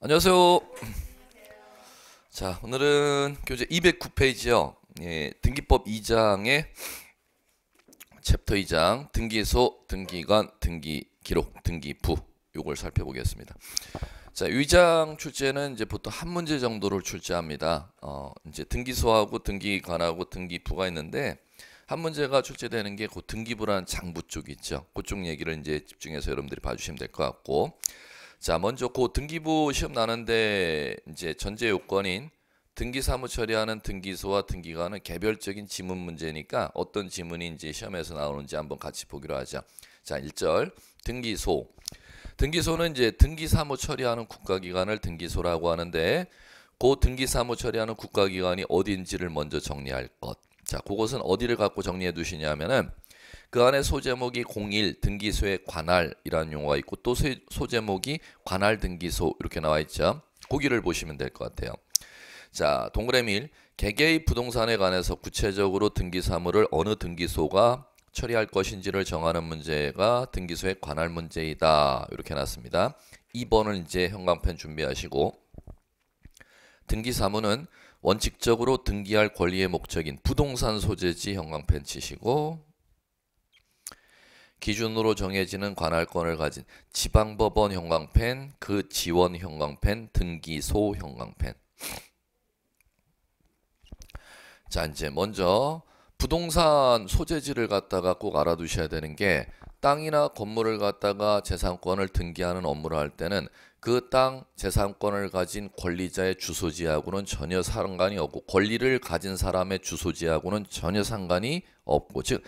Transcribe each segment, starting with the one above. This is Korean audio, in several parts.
안녕하세요. 자, 오늘은 교재 209페이지요. 예, 등기법 2장의 챕터 2장 등기소, 등기관, 등기 기록, 등기부 요걸 살펴보겠습니다. 자, 위장 출제는 이제 보통 한 문제 정도를 출제합니다. 어, 이제 등기소하고 등기관하고 등기부가 있는데 한 문제가 출제되는 게 그 등기부라는 장부 쪽 있죠. 그쪽 얘기를 이제 집중해서 여러분들이 봐주시면 될 것 같고 자, 먼저 고 등기부 시험 나는데 이제 전제 요건인 등기 사무 처리하는 등기소와 등기관은 개별적인 지문 문제니까 어떤 지문이 이제 시험에서 나오는지 한번 같이 보기로 하죠. 자, 1절 등기소. 등기소는 이제 등기 사무 처리하는 국가기관을 등기소라고 하는데 고 등기 사무 처리하는 국가기관이 어딘지를 먼저 정리할 것. 자, 그것은 어디를 갖고 정리해 두시냐면은 그 안에 소제목이 공일 등기소의 관할이라는 용어가 있고 또 소제목이 관할 등기소 이렇게 나와 있죠. 고기를 보시면 될 것 같아요. 자, 동그라미 1. 개개의 부동산에 관해서 구체적으로 등기 사물을 어느 등기소가 처리할 것인지를 정하는 문제가 등기소의 관할 문제이다. 이렇게 놨습니다2번은 이제 형광펜 준비하시고 등기 사무는 원칙적으로 등기할 권리의 목적인 부동산 소재지 형광펜 치시고 기준으로 정해지는 관할권을 가진 지방법원 형광펜, 그 지원 형광펜, 등기소 형광펜. 자, 이제 먼저 부동산 소재지를 갖다가 꼭 알아두셔야 되는 게 땅이나 건물을 갖다가 재산권을 등기하는 업무를 할 때는 그 땅 재산권을 가진 권리자의 주소지하고는 전혀 상관이 없고 권리를 가진 사람의 주소지하고는 전혀 상관이 없고 즉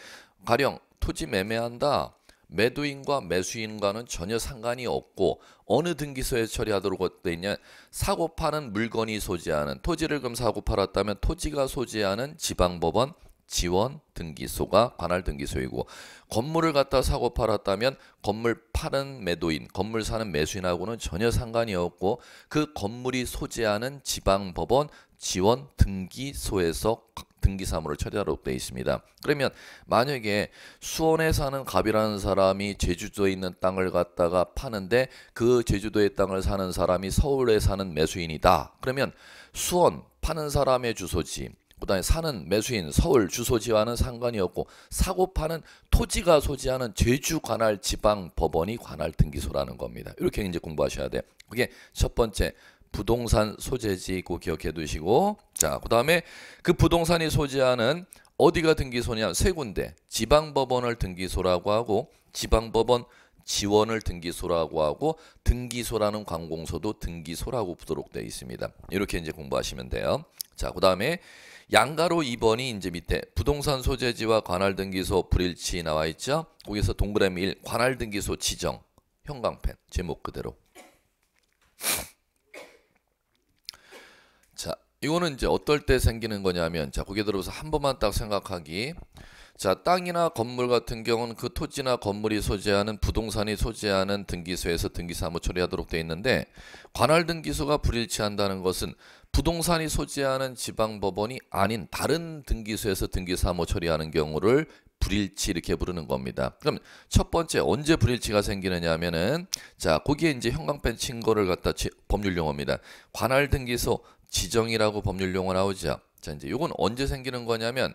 가령 토지 매매한다. 매도인과 매수인과는 전혀 상관이 없고 어느 등기소에 처리하도록 되어 있냐 사고 파는 물건이 소지하는 토지를 금 사고 팔았다면 토지가 소지하는 지방법원 지원 등기소가 관할 등기소이고 건물을 갖다 사고 팔았다면 건물 파는 매도인, 건물 사는 매수인하고는 전혀 상관이 없고 그 건물이 소재하는 지방법원 지원 등기소에서 등기 사무를 처리하도록 되어 있습니다. 그러면 만약에 수원에 사는 갑이라는 사람이 제주도에 있는 땅을 갖다가 파는데 그 제주도의 땅을 사는 사람이 서울에 사는 매수인이다. 그러면 수원 파는 사람의 주소지 그다음에 사는 매수인 서울 주소지와는 상관이 없고 사고 파는 토지가 소지하는 제주 관할 지방 법원이 관할 등기소라는 겁니다. 이렇게 이제 공부하셔야 돼. 그게 첫 번째 부동산 소재지꼭 기억해 두시고 자, 그다음에 그 부동산이 소재하는 어디가 등기소냐? 세 군데. 지방법원을 등기소라고 하고 지방법원 지원을 등기소라고 하고 등기소라는 관공서도 등기소라고 부도록 되어 있습니다. 이렇게 이제 공부하시면 돼요. 자, 그다음에 양가로 2번이 이제 밑에 부동산 소재지와 관할 등기소 불일치 나와 있죠. 거기서 동그라미 1 관할 등기소 지정 형광펜 제목 그대로 이거는 이제 어떨 때 생기는 거냐면 자 고개 들어서 한 번만 딱 생각하기 자 땅이나 건물 같은 경우는 그 토지나 건물이 소재하는 부동산이 소재하는 등기소에서 등기사무 처리하도록 되어 있는데 관할 등기소가 불일치한다는 것은 부동산이 소재하는 지방법원이 아닌 다른 등기소에서 등기사무 처리하는 경우를 불일치 이렇게 부르는 겁니다. 그럼 첫 번째 언제 불일치가 생기느냐 하면은 자 거기에 이제 형광펜 친 거를 갖다 치, 법률 용어입니다. 관할 등기소 지정이라고 법률 용어 나오죠. 자, 이제 이건 언제 생기는 거냐면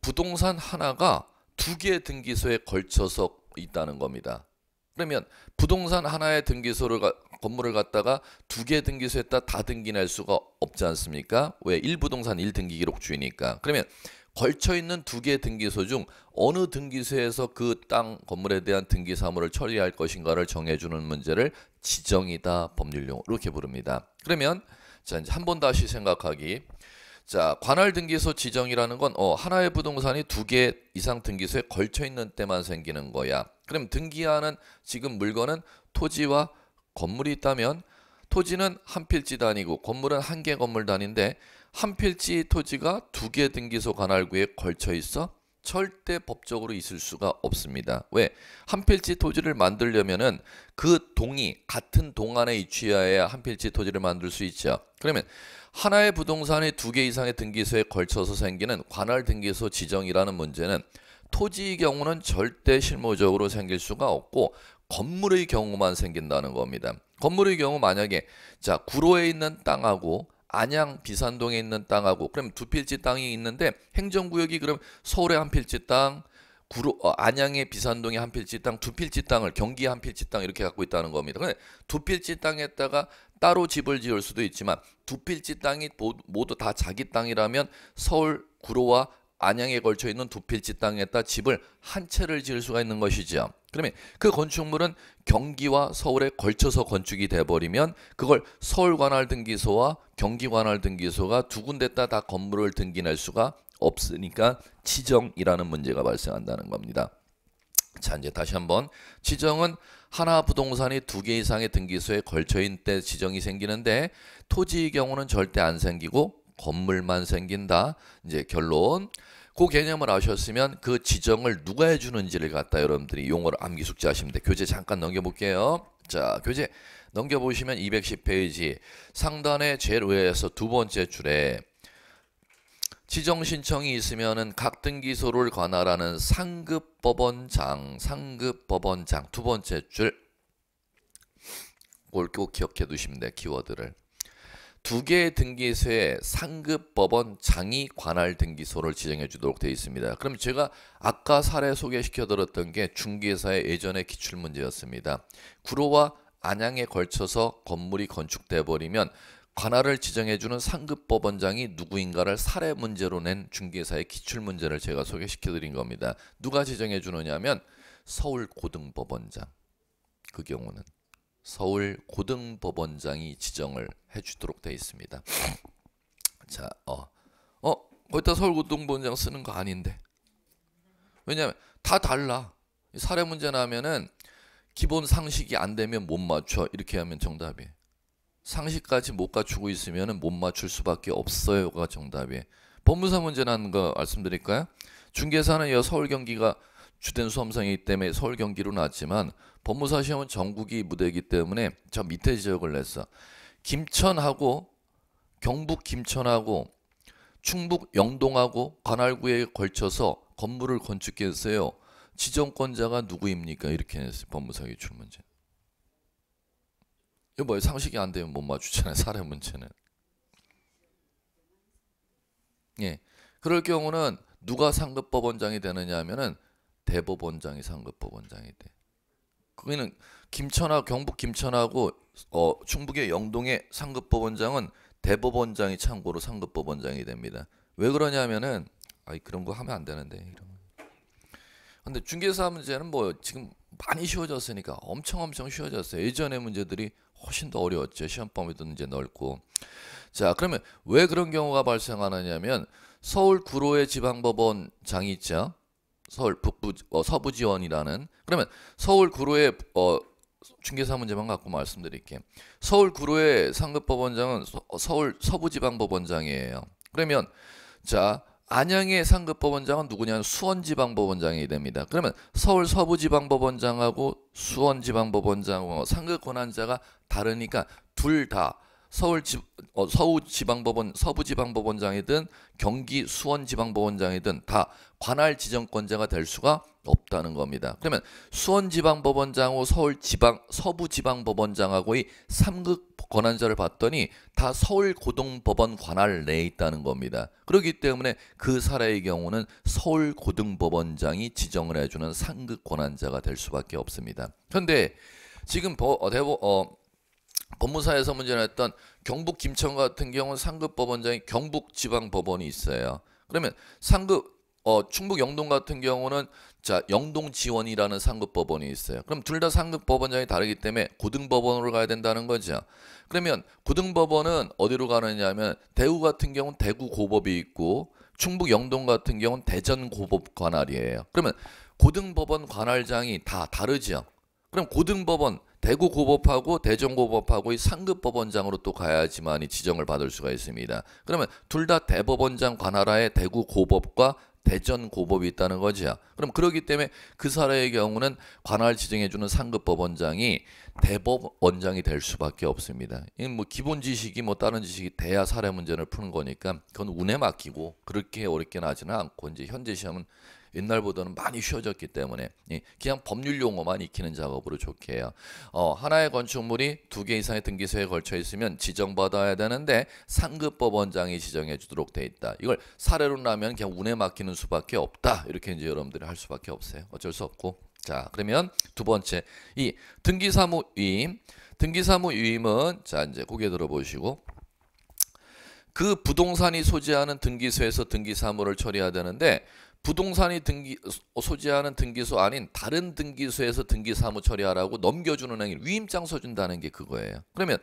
부동산 하나가 두 개의 등기소에 걸쳐서 있다는 겁니다. 그러면 부동산 하나의 등기소를 가, 건물을 갖다가 두개의 등기소에다 다 등기낼 수가 없지 않습니까? 왜? 일부동산 1등기 기록주의니까. 그러면 걸쳐 있는 두 개의 등기소 중 어느 등기소에서 그 땅 건물에 대한 등기 사무를 처리할 것인가를 정해 주는 문제를 지정이다 법률용어 이렇게 부릅니다. 그러면 자, 이제 한번 다시 생각하기. 자, 관할 등기소 지정이라는 건 어, 하나의 부동산이 두 개 이상 등기소에 걸쳐 있는 때만 생기는 거야. 그럼 등기하는 지금 물건은 토지와 건물이 있다면 토지는 한 필지 단위고 건물은 한 개 건물 단위인데 한 필지 토지가 두 개 등기소 관할구에 걸쳐 있어 절대 법적으로 있을 수가 없습니다. 왜? 한 필지 토지를 만들려면은 그 동이 같은 동안에 위치하여야 한 필지 토지를 만들 수 있죠. 그러면 하나의 부동산이 두개 이상의 등기소에 걸쳐서 생기는 관할 등기소 지정이라는 문제는 토지의 경우는 절대 실무적으로 생길 수가 없고 건물의 경우만 생긴다는 겁니다. 건물의 경우 만약에 자 구로에 있는 땅하고 안양 비산동에 있는 땅하고 그럼 두 필지 땅이 있는데 행정구역이 그럼 서울의 한 필지 땅 구로 어, 안양의 비산동의 한 필지 땅, 두 필지 땅을 경기의 한 필지 땅 이렇게 갖고 있다는 겁니다. 근데 두 필지 땅에다가 따로 집을 지을 수도 있지만 두 필지 땅이 모두 다 자기 땅이라면 서울 구로와 안양에 걸쳐 있는 두 필지 땅에다 집을 한 채를 지을 수가 있는 것이죠 그러면 그 건축물은 경기와 서울에 걸쳐서 건축이 돼버리면 그걸 서울 관할 등기소와 경기 관할 등기소가 두 군데다 다 건물을 등기낼 수가 없으니까 지정이라는 문제가 발생한다는 겁니다. 자 이제 다시 한번 지정은 하나 부동산이 두 개 이상의 등기소에 걸쳐있는때 지정이 생기는데 토지의 경우는 절대 안 생기고 건물만 생긴다. 이제 결론. 그 개념을 아셨으면 그 지정을 누가 해주는지를 갖다 여러분들이 용어를 암기 숙지하시면 돼. 교재 잠깐 넘겨볼게요. 자, 교재 넘겨보시면 210페이지 상단의 제일 위에서 두 번째 줄에 지정 신청이 있으면은 각 등기소를 관할하는 상급 법원장, 상급 법원장 두 번째 줄이꼭 기억해 두시면 돼요 키워드를 두 개의 등기소에 상급 법원장이 관할 등기소를 지정해 주도록 되어 있습니다. 그럼 제가 아까 사례 소개시켜 드렸던 게 중개사의 예전의 기출 문제였습니다. 구로와 안양에 걸쳐서 건물이 건축돼 버리면 관할을 지정해주는 상급 법원장이 누구인가를 사례 문제로 낸 중개사의 기출 문제를 제가 소개시켜드린 겁니다. 누가 지정해 주느냐면 서울 고등법원장 그 경우는 서울 고등법원장이 지정을 해주도록 되어 있습니다. 자, 어, 어, 거기다 서울 고등법원장 쓰는 거 아닌데 왜냐하면 다 달라. 사례 문제 나면은 기본 상식이 안 되면 못 맞춰 이렇게 하면 정답이에요. 상식까지 못 갖추고 있으면 못 맞출 수밖에 없어요가 정답이에요. 법무사 문제라거 말씀드릴까요? 중개사는 서울 경기가 주된 수험생이기 때문에 서울 경기로 나지만 법무사 시험은 전국이 무대이기 때문에 저 밑에 지역을 냈어. 김천하고 경북 김천하고 충북 영동하고 관할구에 걸쳐서 건물을 건축했어요. 지정권자가 누구입니까? 이렇게 냈어요. 법무사기 출문제. 이거 뭐 상식이 안 되면 못 맞추잖아요. 사례 문제는. 예. 그럴 경우는 누가 상급법원장이 되느냐 하면은 대법원장이 상급법원장이 돼. 거기는 김천하 경북 김천하고 어, 충북의 영동의 상급법원장은 대법원장이 참고로 상급법원장이 됩니다. 왜 그러냐면은 아이 그런 거 하면 안 되는데 이런. 근데 중개사 문제는 뭐 지금 많이 쉬워졌으니까 엄청 엄청 쉬워졌어요. 예전의 문제들이 훨씬 더 어려웠죠. 시험 범위도 이제 넓고. 자, 그러면 왜 그런 경우가 발생하느냐면 서울 구로의 지방법원장이 있죠. 서울 북부 어, 서부 지원이라는 그러면 서울 구로의 어 중개사 문제만 갖고 말씀드릴게요. 서울 구로의 상급 법원장은 서, 어, 울 서부 지방법원장이에요. 그러면 자 안양의 상급법원장은 누구냐면 수원지방법원장이 됩니다. 그러면 서울 서부지방법원장하고 수원지방법원장하고 상급 권한자가 다르니까 둘다 서울 지, 어, 서울지방법원 서부지방법원장이든 경기 수원지방법원장이든 다 관할 지정권자가 될 수가 없다는 겁니다. 그러면 수원지방법원장하고 서울지방 서부지방법원장하고의 삼극 권한자를 봤더니 다 서울고등법원 관할 내에 있다는 겁니다. 그렇기 때문에 그 사례의 경우는 서울고등법원장이 지정을 해주는 상극 권한자가 될 수밖에 없습니다. 그런데 지금 어, 대법 어, 법무사에서 문제냈던 경북 김천 같은 경우는 상급 법원장이 경북 지방 법원이 있어요. 그러면 상급 어, 충북 영동 같은 경우는 자 영동 지원이라는 상급 법원이 있어요. 그럼 둘 다 상급 법원장이 다르기 때문에 고등 법원으로 가야 된다는 거죠. 그러면 고등 법원은 어디로 가느냐면 대구 같은 경우는 대구 고법이 있고 충북 영동 같은 경우는 대전 고법 관할이에요. 그러면 고등 법원 관할장이 다 다르죠. 그럼 고등 법원 대구 고법하고 대전 고법하고 이 상급 법원장으로 또 가야지만 이 지정을 받을 수가 있습니다. 그러면 둘 다 대법원장 관할하에 대구 고법과 대전 고법이 있다는 거죠. 그럼 그러기 때문에 그 사례의 경우는 관할 지정해주는 상급 법원장이 대법원장이 될 수밖에 없습니다. 이뭐 기본 지식이 뭐 다른 지식이 돼야 사례 문제를 푸는 거니까 그건 운에 맡기고 그렇게 어렵게 나지는 않고 이제 현재 시험은 옛날보다는 많이 쉬워졌기 때문에 그냥 법률 용어만 익히는 작업으로 좋게 해요. 어, 하나의 건축물이 두 개 이상의 등기소에 걸쳐 있으면 지정받아야 되는데 상급 법원장이 지정해 주도록 돼 있다. 이걸 사례로 나면 그냥 운에 맡기는 수밖에 없다. 이렇게 이제 여러분들이 할 수밖에 없어요. 어쩔 수 없고. 자, 그러면 두 번째 이 등기사무 위임. 등기사무 위임은 자, 이제 고개 들어보시고 그 부동산이 소지하는 등기소에서 등기사무를 처리해야 되는데 부동산이 등기 소지하는 등기소 아닌 다른 등기소에서 등기 사무 처리하라고 넘겨주는 행위 위임장 써준다는 게 그거예요. 그러면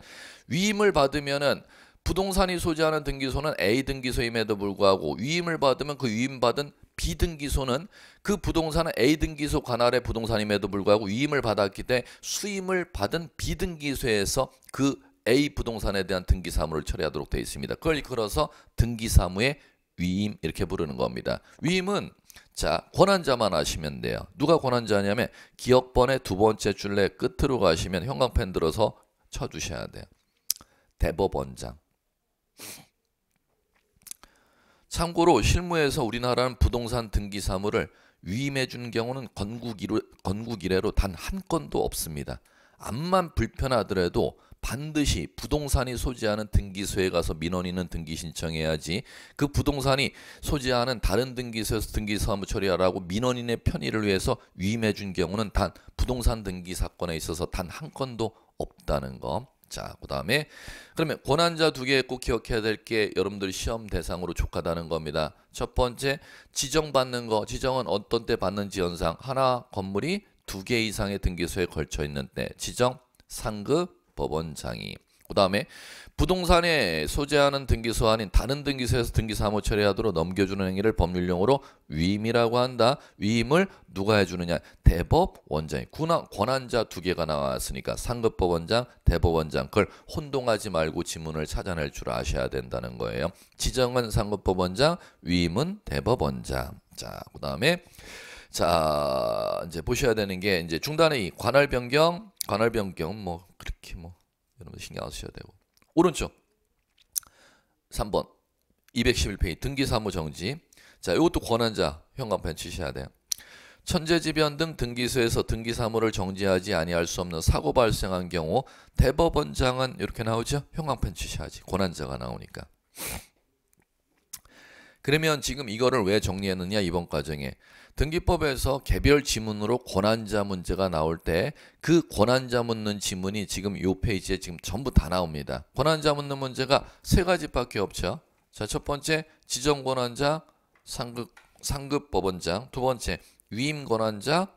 위임을 받으면은 부동산이 소지하는 등기소는 A 등기소임에도 불구하고 위임을 받으면 그 위임받은 B 등기소는 그 부동산은 A 등기소 관할의 부동산임에도 불구하고 위임을 받았기 때문에 수임을 받은 B 등기소에서 그 A 부동산에 대한 등기사무를 처리하도록 되어 있습니다. 그걸 이끌어서 등기사무의 위임 이렇게 부르는 겁니다. 위임은 자 권한자만 아시면 돼요. 누가 권한자냐면 기억번의 두 번째 줄레 끝으로 가시면 형광펜 들어서 쳐주셔야 돼요. 대법원장 참고로 실무에서 우리나라는 부동산 등기 사무를 위임해 준 경우는 건국 이래로 단 한 건도 없습니다. 암만 불편하더라도 반드시 부동산이 소지하는 등기소에 가서 민원인은 등기 신청해야지 그 부동산이 소지하는 다른 등기소에서 등기사무 처리하라고 민원인의 편의를 위해서 위임해 준 경우는 단 부동산 등기 사건에 있어서 단 한 건도 없다는 거. 자, 그 다음에 그러면 권한자 두 개 꼭 기억해야 될 게 여러분들 시험 대상으로 족하다는 겁니다. 첫 번째 지정받는 거 지정은 어떤 때 받는지 현상 하나 건물이 두 개 이상의 등기소에 걸쳐 있는 때 지정 상급 법원장이 그 다음에 부동산에 소재하는 등기소 아닌 다른 등기소에서 등기 사무 처리하도록 넘겨주는 행위를 법률용어로 위임이라고 한다. 위임을 누가 해주느냐? 대법원장이 구 권한자 두 개가 나왔으니까 상급법원장, 대법원장 그걸 혼동하지 말고 지문을 찾아낼 줄 아셔야 된다는 거예요. 지정은 상급법원장, 위임은 대법원장. 자, 그 다음에 자, 이제 보셔야 되는 게 이제 중단의 관할 변경, 관할 변경 뭐 그렇게 뭐 여러분 신경 안 쓰셔야 되고. 오른쪽 3번 211페이지 등기 사무 정지. 자, 이것도 권한자 현관판 치셔야 돼요. 천재지변 등 등기소에서 등기 사무를 정지하지 아니할 수 없는 사고 발생한 경우 대법원장은 이렇게 나오죠. 현관펜 치셔야지. 권한자가 나오니까. 그러면 지금 이거를 왜 정리했느냐 이번 과정에 등기법에서 개별 지문으로 권한자 문제가 나올 때 그 권한자 묻는 지문이 지금 이 페이지에 지금 전부 다 나옵니다. 권한자 묻는 문제가 세 가지밖에 없죠. 자, 첫 번째 지정 권한장, 상급 상급 법원장, 두 번째 위임 권한장,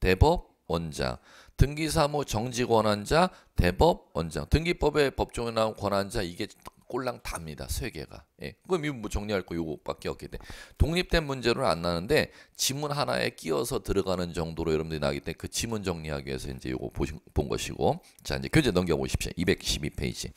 대법원장, 등기사무 정지 권한자, 대법원장, 등기법의 법종에 나온 권한자 이게 꼴랑 답니다. 세 개가. 예. 그럼 이뭐 정리할 거 요거밖에 없기 때문에 독립된 문제로는 안 나는데 지문 하나에 끼어서 들어가는 정도로 여러분들이 나기 때문에 그 지문 정리하기 위해서 이제 요거 보신, 본 것이고 자 이제 교재 넘겨 보십시오. 212페이지.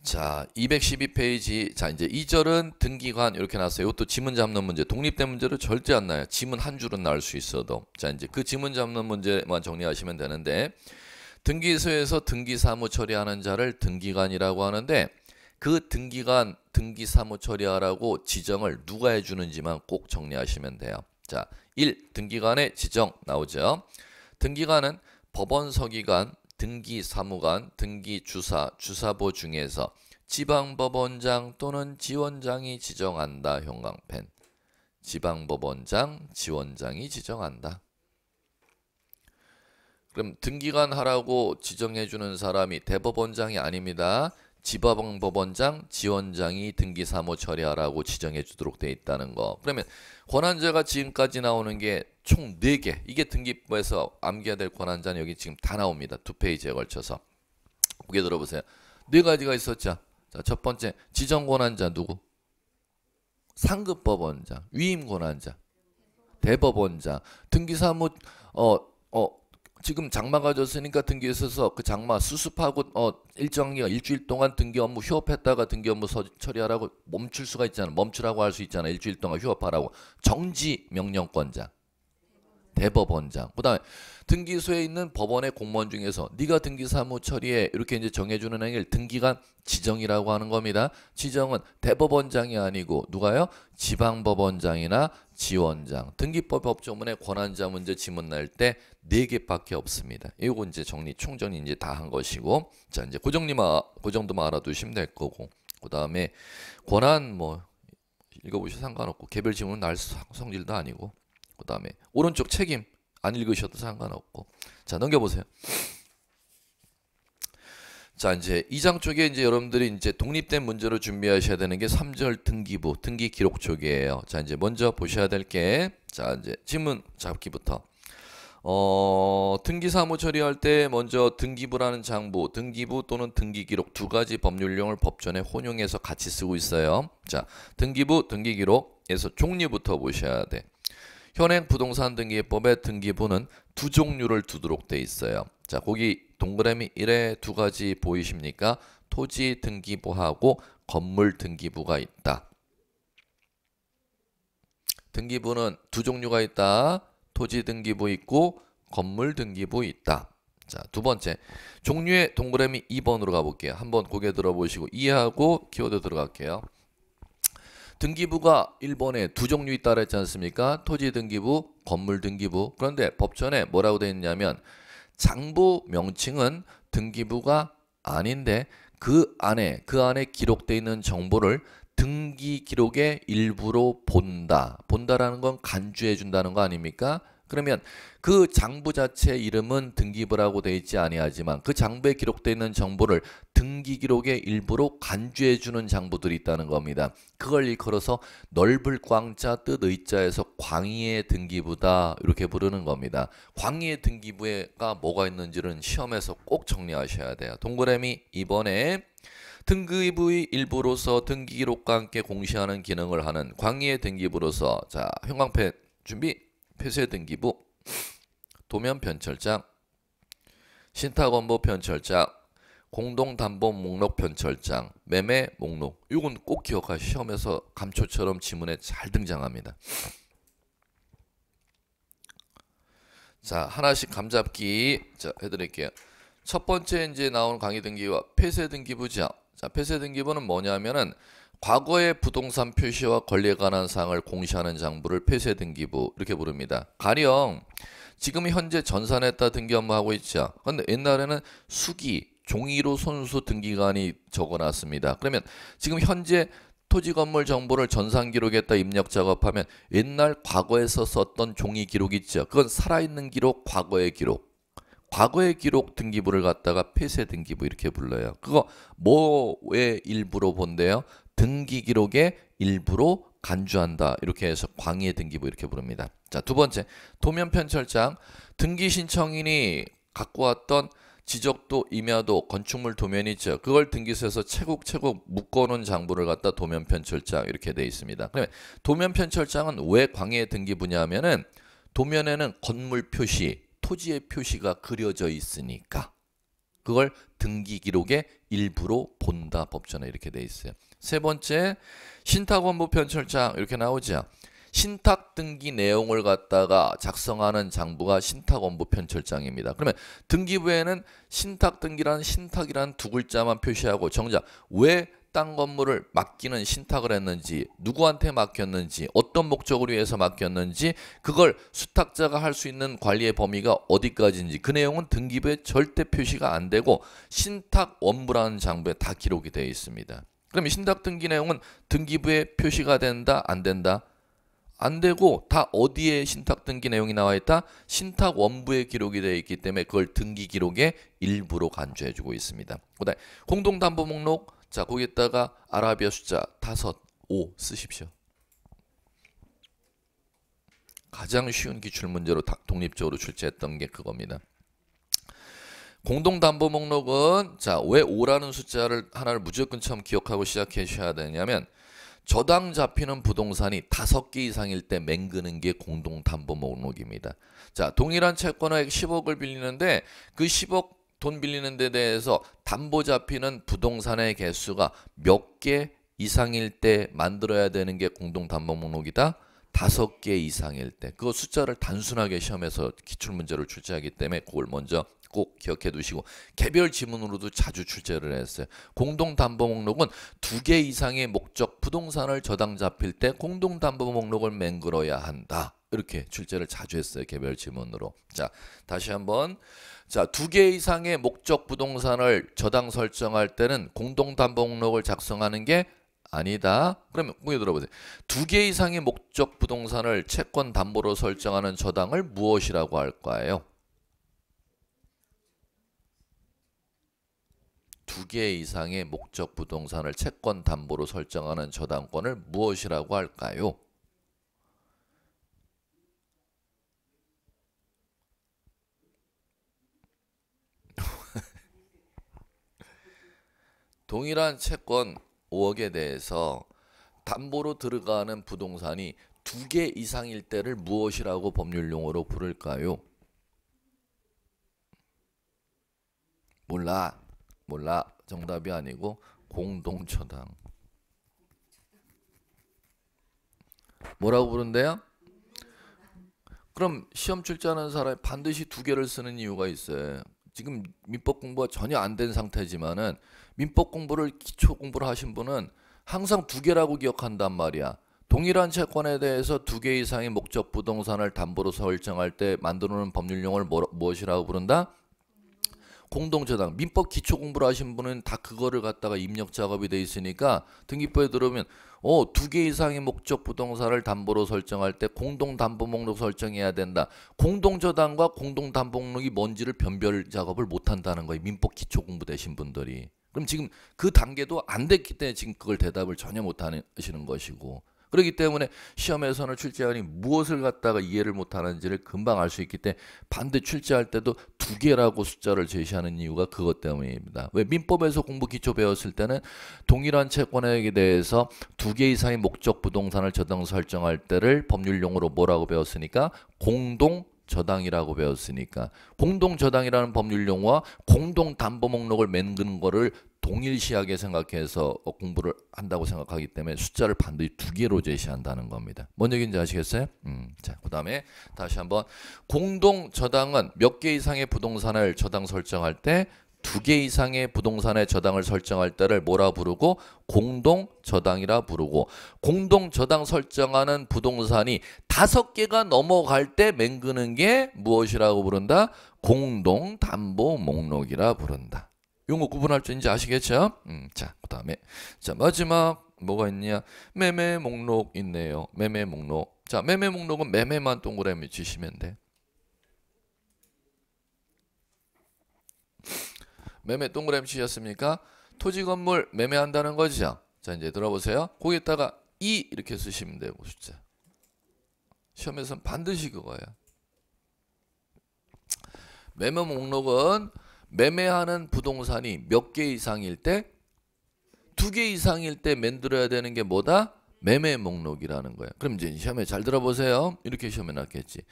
자, 212페이지. 자, 이제 2절은 등기관 이렇게 나왔어요. 이것도 지문 잡는 문제. 독립된 문제로 절대 안 나요. 지문 한 줄은 나올 수 있어도. 자, 이제 그 지문 잡는 문제만 정리하시면 되는데 등기소에서 등기사무 처리하는 자를 등기관이라고 하는데 그 등기관 등기사무 처리하라고 지정을 누가 해주는지만 꼭 정리하시면 돼요. 자, 1. 등기관의 지정 나오죠. 등기관은 법원 서기관, 등기사무관, 등기주사, 주사보 중에서 지방법원장 또는 지원장이 지정한다. 형광펜. 지방법원장, 지원장이 지정한다. 그럼 등기관 하라고 지정해 주는 사람이 대법원장이 아닙니다. 지방 법원장, 지원장이 등기 사무 처리하라고 지정해 주도록 돼 있다는 거. 그러면 권한자가 지금까지 나오는 게총 4개. 이게 등기부에서 암기해야 될 권한자는 여기 지금 다 나옵니다. 두 페이지에 걸쳐서. 고개 들어보세요. 네 가지가 있었죠. 자, 첫 번째 지정 권한자 누구? 상급 법원장, 위임 권한자, 대법원장, 등기 사무 어 어, 지금 장마가 졌으니까 등기에 있어서 그 장마 수습하고 어 일정 기간 일주일 동안 등기 업무 휴업했다가 등기 업무 서, 처리하라고 멈출 수가 있잖아. 멈추라고 할 수 있잖아. 일주일 동안 휴업하라고. 정지 명령권장 대법원장. 그다음에 등기소에 있는 법원의 공무원 중에서 네가 등기 사무 처리에 이렇게 이제 정해주는 행위를 등기관 지정이라고 하는 겁니다. 지정은 대법원장이 아니고 누가요? 지방법원장이나 지원장, 등기법 법조문의 권한자 문제 지문 날 때 네 개밖에 없습니다. 이거 이제 정리 총정리 이제 다 한 것이고 자 이제 고정리마 고정도만 알아두시면 될 거고 그 다음에 권한 뭐읽어보셔 상관없고 개별 지문은 날 성질도 아니고 그 다음에 오른쪽 책임 안 읽으셔도 상관없고 자 넘겨보세요. 자, 이제 2장 쪽에 이제 여러분들이 이제 독립된 문제로 준비하셔야 되는 게 3절 등기부, 등기 기록 쪽이에요. 자, 이제 먼저 보셔야 될 게, 자, 이제 지문 잡기부터. 어, 등기 사무 처리할 때 먼저 등기부라는 장부, 등기부 또는 등기 기록 두 가지 법률용을 법전에 혼용해서 같이 쓰고 있어요. 자, 등기부, 등기 기록에서 종류부터 보셔야 돼. 현행 부동산 등기법의 등기부는 두 종류를 두도록 돼 있어요. 자, 거기 동그라미 1에 두 가지 보이십니까? 토지 등기부하고 건물 등기부가 있다. 등기부는 두 종류가 있다. 토지 등기부 있고 건물 등기부 있다. 자, 두 번째. 종류의 동그라미 2번으로 가볼게요. 한번 고개 들어보시고 이해하고 키워드 들어갈게요. 등기부가 1번에 두 종류 있다 그랬지 않습니까? 토지 등기부, 건물 등기부. 그런데 법전에 뭐라고 되어 있냐면 장부 명칭은 등기부가 아닌데 그 안에 그 안에 기록되어 있는 정보를 등기 기록의 일부로 본다. 본다라는 건 간주해 준다는 거 아닙니까? 그러면 그 장부 자체 이름은 등기부라고 되어 있지 아니하지만 그 장부에 기록되어 있는 정보를 등기 기록의 일부로 간주해 주는 장부들이 있다는 겁니다. 그걸 일컬어서 넓을 광자 뜻 의자에서 광의의 등기부다 이렇게 부르는 겁니다. 광의의 등기부가 뭐가 있는지는 시험에서 꼭 정리하셔야 돼요. 동그라미 이번에 등기부의 일부로서 등기기록과 함께 공시하는 기능을 하는 광의의 등기부로서 자 형광펜 준비 폐쇄등기부, 도면 변철장 신탁원보 변철장 공동담보 목록 변철장 매매 목록. 이건 꼭 기억하시 시험에서 감초처럼 지문에 잘 등장합니다. 자, 하나씩 감잡기 자, 해드릴게요. 첫 번째 이제 나온 강의 등기와 폐쇄 등기부죠. 자, 폐쇄 등기부는 뭐냐면은 과거의 부동산 표시와 권리에 관한 사항을 공시하는 장부를 폐쇄 등기부 이렇게 부릅니다. 가령 지금 현재 전산했다 등기 업무하고 있죠. 근데 옛날에는 수기 종이로 손수 등기관이 적어놨습니다. 그러면 지금 현재 토지 건물 정보를 전산 기록에다 입력 작업하면 옛날 과거에서 썼던 종이 기록 있죠. 그건 살아있는 기록, 과거의 기록. 과거의 기록 등기부를 갖다가 폐쇄 등기부 이렇게 불러요. 그거 뭐의 일부로 본대요? 등기 기록의 일부로 간주한다. 이렇게 해서 광의의 등기부 이렇게 부릅니다. 자, 두 번째. 도면 편철장 등기 신청인이 갖고 왔던 지적도, 임야도, 건축물 도면이 있죠. 그걸 등기소에서 채곡채곡 묶어놓은 장부를 갖다 도면 편철장 이렇게 돼 있습니다. 그러면 도면 편철장은 왜 광해의 등기부냐면은 도면에는 건물 표시, 토지의 표시가 그려져 있으니까 그걸 등기 기록의 일부로 본다 법전에 이렇게 돼 있어요. 세 번째 신탁원부 편철장 이렇게 나오죠. 신탁 등기 내용을 갖다가 작성하는 장부가 신탁원부 편철장입니다. 그러면 등기부에는 신탁 등기란신탁이란두 글자만 표시하고 정작 왜 땅 건물을 맡기는 신탁을 했는지 누구한테 맡겼는지 어떤 목적을 위해서 맡겼는지 그걸 수탁자가 할 수 있는 관리의 범위가 어디까지인지 그 내용은 등기부에 절대 표시가 안 되고 신탁원부라는 장부에 다 기록이 되어 있습니다. 그럼 신탁 등기 내용은 등기부에 표시가 된다 안 된다 안 되고 다 어디에 신탁 등기 내용이 나와 있다 신탁 원부에 기록이 되어 있기 때문에 그걸 등기 기록의 일부로 간주해 주고 있습니다 그다음 공동 담보 목록 자 거기에다가 아라비아 숫자 다섯 오 쓰십시오 가장 쉬운 기출문제로 독립적으로 출제했던 게 그겁니다 공동담보 목록은 자 왜 5라는 숫자를 하나를 무조건 처음 기억하고 시작하셔야 되냐면 저당 잡히는 부동산이 5개 이상일 때 맹그는 게 공동담보 목록입니다. 자 동일한 채권액 10억을 빌리는데 그 10억 돈 빌리는 데 대해서 담보 잡히는 부동산의 개수가 몇 개 이상일 때 만들어야 되는 게 공동담보 목록이다. 5개 이상일 때 그 숫자를 단순하게 시험에서 기출문제를 출제하기 때문에 그걸 먼저 꼭 기억해 두시고 개별 지문으로도 자주 출제를 했어요. 공동담보 목록은 두 개 이상의 목적 부동산을 저당 잡힐 때 공동담보 목록을 맹글어야 한다. 이렇게 출제를 자주 했어요. 개별 지문으로. 자, 다시 한번. 자, 두 개 이상의 목적 부동산을 저당 설정할 때는 공동담보 목록을 작성하는 게 아니다. 그러면 여기 들어보세요. 두 개 이상의 목적 부동산을 채권 담보로 설정하는 저당을 무엇이라고 할까요? 두개 이상의 목적 부동산을 채권 담보로 설정하는 저당권을 무엇이라고 할까요? 동일한 채권 5억에 대해서 담보로 들어가는 부동산이 두 개 이상일 때를 무엇이라고 법률 용어로 부를까요? 몰라. 몰라 정답이 아니고 공동처당 뭐라고 부른대요? 그럼 시험 출제하는 사람이 반드시 두 개를 쓰는 이유가 있어요. 지금 민법 공부가 전혀 안 된 상태지만은 민법 공부를 기초 공부를 하신 분은 항상 두 개라고 기억한단 말이야. 동일한 채권에 대해서 두 개 이상의 목적 부동산을 담보로 설정할 때 만들어 놓은 법률 용어를 뭐, 무엇이라고 부른다? 공동저당 민법 기초 공부를 하신 분은 다 그거를 갖다가 입력 작업이 돼 있으니까 등기부에 들어오면 어 두 개 이상의 목적 부동산을 담보로 설정할 때 공동 담보 목록 설정해야 된다. 공동저당과 공동 담보 목록이 뭔지를 변별 작업을 못 한다는 거예요. 민법 기초 공부 되신 분들이. 그럼 지금 그 단계도 안 됐기 때문에 지금 그걸 대답을 전혀 못 하시는 것이고 그렇기 때문에 시험에서는 출제하니 무엇을 갖다가 이해를 못하는지를 금방 알 수 있기 때문에 반대 출제할 때도 두 개라고 숫자를 제시하는 이유가 그것 때문입니다. 왜 민법에서 공부 기초 배웠을 때는 동일한 채권에 대해서 두 개 이상의 목적 부동산을 저당 설정할 때를 법률 용어로 뭐라고 배웠으니까 공동 저당이라고 배웠으니까 공동 저당이라는 법률 용어와 공동 담보 목록을 맺는 거를 동일시하게 생각해서 어, 공부를 한다고 생각하기 때문에 숫자를 반드시 두 개로 제시한다는 겁니다. 뭔 얘기인지 아시겠어요? 음, 자, 그 다음에 다시 한번 공동 저당은 몇 개 이상의 부동산을 저당 설정할 때 두 개 이상의 부동산의 저당을 설정할 때를 뭐라 부르고 공동 저당이라 부르고 공동 저당 설정하는 부동산이 다섯 개가 넘어갈 때 맹그는 게 무엇이라고 부른다? 공동 담보 목록이라 부른다. 용어 구분할 줄 이제 아시겠죠? 음, 자, 그 다음에 자 마지막 뭐가 있냐? 매매 목록 있네요. 매매 목록. 자, 매매 목록은 매매만 동그라미 치시면 돼. 매매 동그라미 치셨습니까? 토지 건물 매매한다는 거죠. 자, 이제 들어보세요. 거기에다가 이 이렇게 쓰시면 되고 그 숫자. 시험에서는 반드시 그거예요. 매매 목록은 매매하는 부동산이 몇 개 이상일 때 두 개 이상일 때 만들어야 되는 게 뭐다? 매매 목록이라는 거야. 그럼 이제 시험에 잘 들어보세요. 이렇게 시험에 났겠지.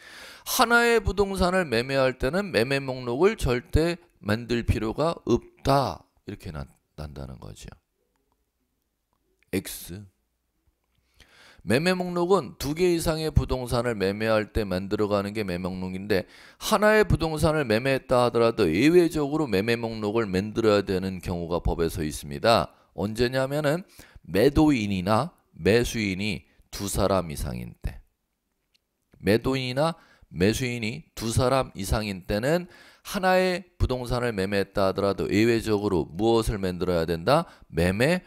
하나의 부동산을 매매할 때는 매매 목록을 절대 만들 필요가 없다. 이렇게 난, 난다는 거죠. X 매매 목록은 두 개 이상의 부동산을 매매할 때 만들어가는 게 매매 목록인데 하나의 부동산을 매매했다 하더라도 예외적으로 매매 목록을 만들어야 되는 경우가 법에서 있습니다. 언제냐면은 매도인이나 매수인이 두 사람 이상인 때. 매도인이나 매수인이 두 사람 이상인 때는 하나의 부동산을 매매했다 하더라도 예외적으로 무엇을 만들어야 된다? 매매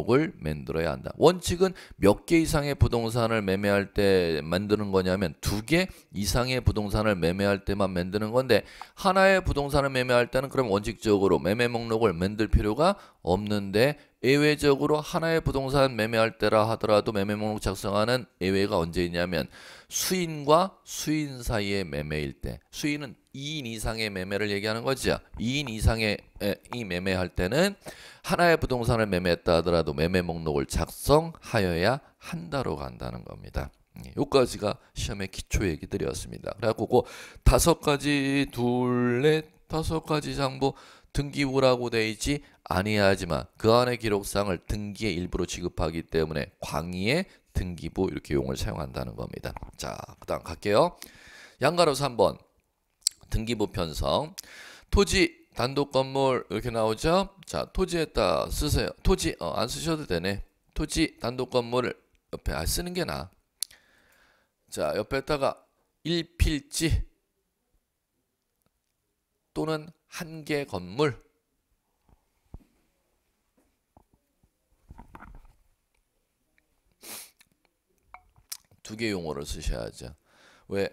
목록을 만들어야 한다. 원칙은 몇 개 이상의 부동산을 매매할 때 만드는 거냐면 두 개 이상의 부동산을 매매할 때만 만드는 건데 하나의 부동산을 매매할 때는 그럼 원칙적으로 매매 목록을 만들 필요가 없는데 예외적으로 하나의 부동산 매매할 때라 하더라도 매매 목록 작성하는 예외가 언제 있냐면 수인과 수인 사이의 매매일 때 수인은 2인 이상의 매매를 얘기하는 거죠. 2인 이상의 이 매매할 때는 하나의 부동산을 매매했다 하더라도 매매 목록을 작성하여야 한다로 간다는 겁니다. 예, 요까지가 시험의 기초 얘기들이었습니다. 그래갖고 그 다섯 가지 둘넷 다섯 가지 장부 등기부라고 돼 있지 아니하지만 그 안의 기록상을 등기의 일부로 지급하기 때문에 광의에 등기부 이렇게 용을 사용한다는 겁니다. 자, 그다음 갈게요. 양가로 3번 등기부 편성 토지 단독 건물 이렇게 나오죠. 자, 토지에다 쓰세요. 토지 어, 안 쓰셔도 되네. 토지 단독 건물을 옆에 안 아, 쓰는 게나 자, 옆에다가 1필지 또는 한개 건물 두개 용어를 쓰셔야죠. 왜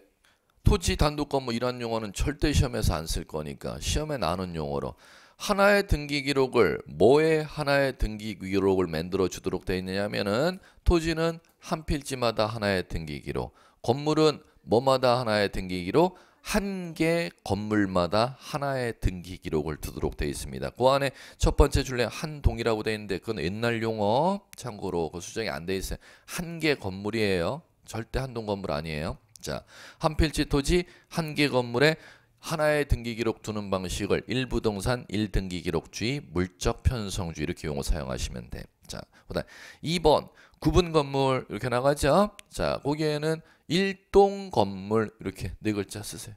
토지 단독건 물 뭐 이런 용어는 절대 시험에서 안 쓸 거니까 시험에 나는 용어로 하나의 등기 기록을 뭐에 하나의 등기 기록을 만들어 주도록 돼 있느냐면은 토지는 한 필지마다 하나의 등기 기록, 건물은 뭐마다 하나의 등기 기록, 한 개 건물마다 하나의 등기 기록을 두도록 돼 있습니다. 그 안에 첫 번째 줄에 한 동이라고 돼 있는데 그건 옛날 용어 참고로 그 수정이 안 돼 있어요. 한 개 건물이에요. 절대 한동 건물 아니에요. 자, 한 필지 토지 한 개 건물에 하나의 등기 기록 두는 방식을 일부동산 일등기 기록주의 물적 편성주 이렇게 용어 사용하시면 돼. 자, 그다음 2번 구분 건물 이렇게 나가죠. 자, 거기에는 일동 건물 이렇게 네 글자 쓰세요.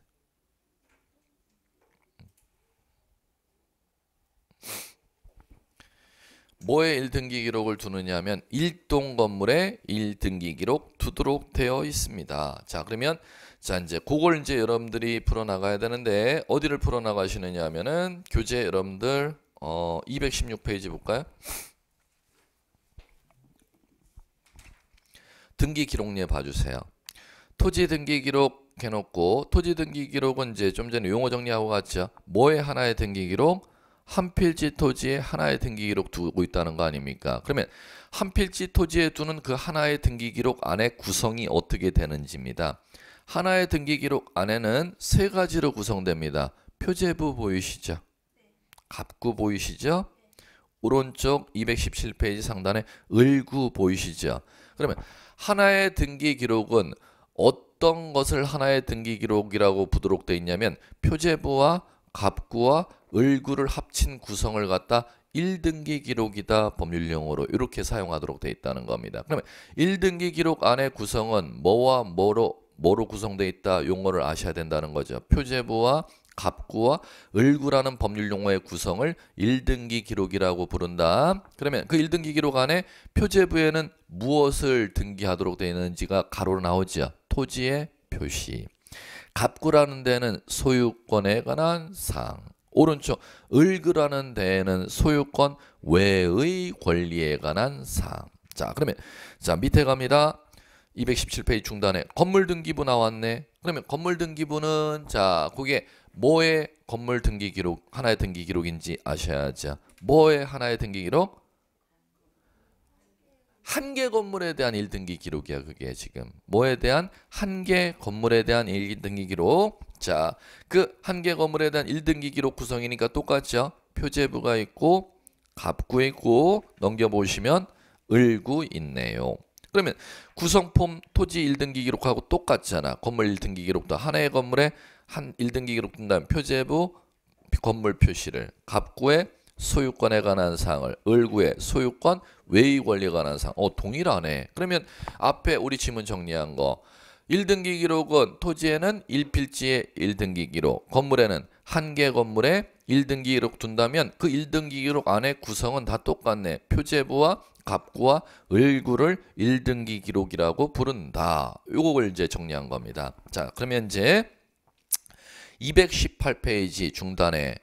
뭐에 1등기 기록을 두느냐 하면 1동 건물에 1등기 기록 두도록 되어 있습니다. 자 그러면 자 이제 그걸 이제 여러분들이 풀어나가야 되는데 어디를 풀어나가시느냐 하면은 교재 여러분들 어 216페이지 볼까요? 등기 기록례 봐주세요. 토지 등기 기록 해놓고 토지 등기 기록은 이제 좀 전에 용어 정리하고 갔죠. 뭐의 하나의 등기 기록? 한 필지 토지에 하나의 등기 기록 두고 있다는 거 아닙니까? 그러면 한 필지 토지에 두는 그 하나의 등기 기록 안의 구성이 어떻게 되는지입니다. 하나의 등기 기록 안에는 세 가지로 구성됩니다. 표제부 보이시죠? 갑구 보이시죠? 오른쪽 217페이지 상단에 을구 보이시죠? 그러면 하나의 등기 기록은 어떤 것을 하나의 등기 기록이라고 부도록 돼 있냐면 표제부와 갑구와 을구를 합친 구성을 갖다 1등기 기록이다 법률용어로 이렇게 사용하도록 되어 있다는 겁니다. 그러면 1등기 기록 안의 구성은 뭐와 뭐로 뭐로 구성되어 있다 용어를 아셔야 된다는 거죠. 표제부와 갑구와 을구라는 법률 용어의 구성을 1등기 기록이라고 부른다. 그러면 그 1등기 기록 안에 표제부에는 무엇을 등기하도록 되어 있는지가 가로 나오죠. 토지의 표시. 갑구라는 데는 소유권에 관한 사항 오른쪽 을그라는 데는 소유권 외의 권리에 관한 사항 자 그러면 자 밑에 갑니다 217페이지 중단에 건물 등기부 나왔네 그러면 건물 등기부는 자 그게 뭐의 건물 등기 기록 하나의 등기 기록인지 아셔야죠 뭐의 하나의 등기 기록 한개 건물에 대한 1등기 기록이야 그게 지금 뭐에 대한 한 개 건물에 대한 1등기 기록 자 그 한 개 건물에 대한 1등기 기록 구성이니까 똑같죠 표제부가 있고 갑구 있고 넘겨보시면 을구 있네요 그러면 구성품 토지 1등기 기록하고 똑같잖아. 건물 1등기 기록도 하나의 건물에 한 1등기 기록 둔다면 표제부 건물 표시를 갑구에 소유권에 관한 사항을 을구의 소유권 외의 권리에 관한 사항 어 동일하네 그러면 앞에 우리 지문 정리한 거 1등기 기록은 토지에는 1필지에 1등기 기록 건물에는 한 개 건물에 1등기 기록 둔다면 그 1등기 기록 안에 구성은 다 똑같네 표제부와 갑구와 을구를 1등기 기록이라고 부른다 요걸 이제 정리한 겁니다 자 그러면 이제 218페이지 중단에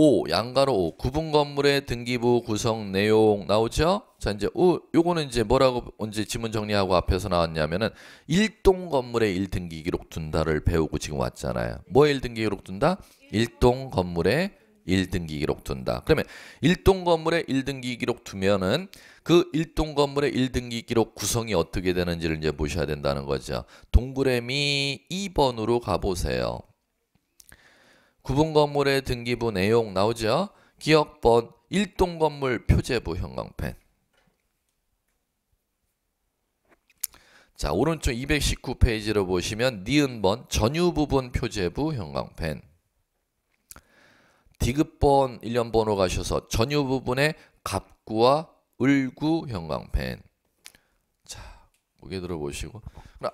5 양가로 5 구분 건물의 등기부 구성 내용 나오죠? 자 이제 오 요거는 이제 뭐라고 언제 지문 정리하고 앞에서 나왔냐면은 1동 건물의 1등기 기록 둔다를 배우고 지금 왔잖아요. 뭐 1등기 기록 둔다? 1동 건물의 1등기 기록 둔다. 그러면 1동 건물의 1등기 기록 두면은 그 1동 건물의 1등기 기록 구성이 어떻게 되는지를 이제 보셔야 된다는 거죠. 동그라미 2번으로 가보세요. 구분 건물의 등기부 내용 나오죠? 기억번 일동 건물 표제부 형광펜 자 오른쪽 219페이지로 보시면 니은번 전유부분 표제부 형광펜 디귿번 1년번호 가셔서 전유부분의 갑구와 을구 형광펜 자 무게 들어보시고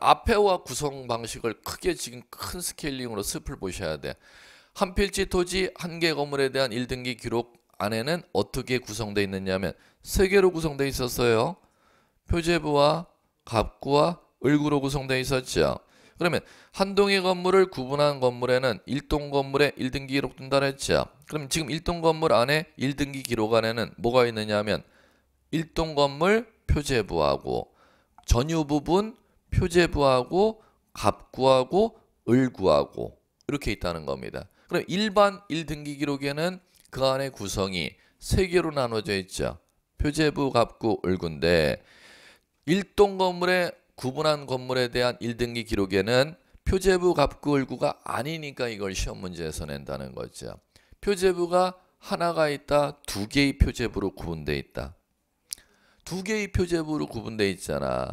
앞에와 구성 방식을 크게 지금 큰 스케일링으로 습을 보셔야 돼한 필지 토지 한 개 건물에 대한 1등기 기록 안에는 어떻게 구성되어 있느냐면 세 개로 구성되어 있었어요. 표제부와 갑구와 을구로 구성되어 있었죠. 그러면 한 동의 건물을 구분한 건물에는 1동 건물에 1등기 기록 둔다고 했죠. 그럼 지금 1동 건물 안에 1등기 기록 안에는 뭐가 있느냐면 하 1동 건물 표제부하고 전유 부분 표제부하고 갑구하고 을구하고 이렇게 있다는 겁니다. 그럼 일반 1등기 기록에는 그안에 구성이 세 개로 나눠져 있죠. 표제부, 갑구, 을군데 일동 건물의 구분한 건물에 대한 1등기 기록에는 표제부, 갑구, 을구가 아니니까 이걸 시험 문제에서 낸다는 거죠. 표제부가 하나가 있다, 두 개의 표제부로 구분돼 있다. 두 개의 표제부로 구분돼 있잖아.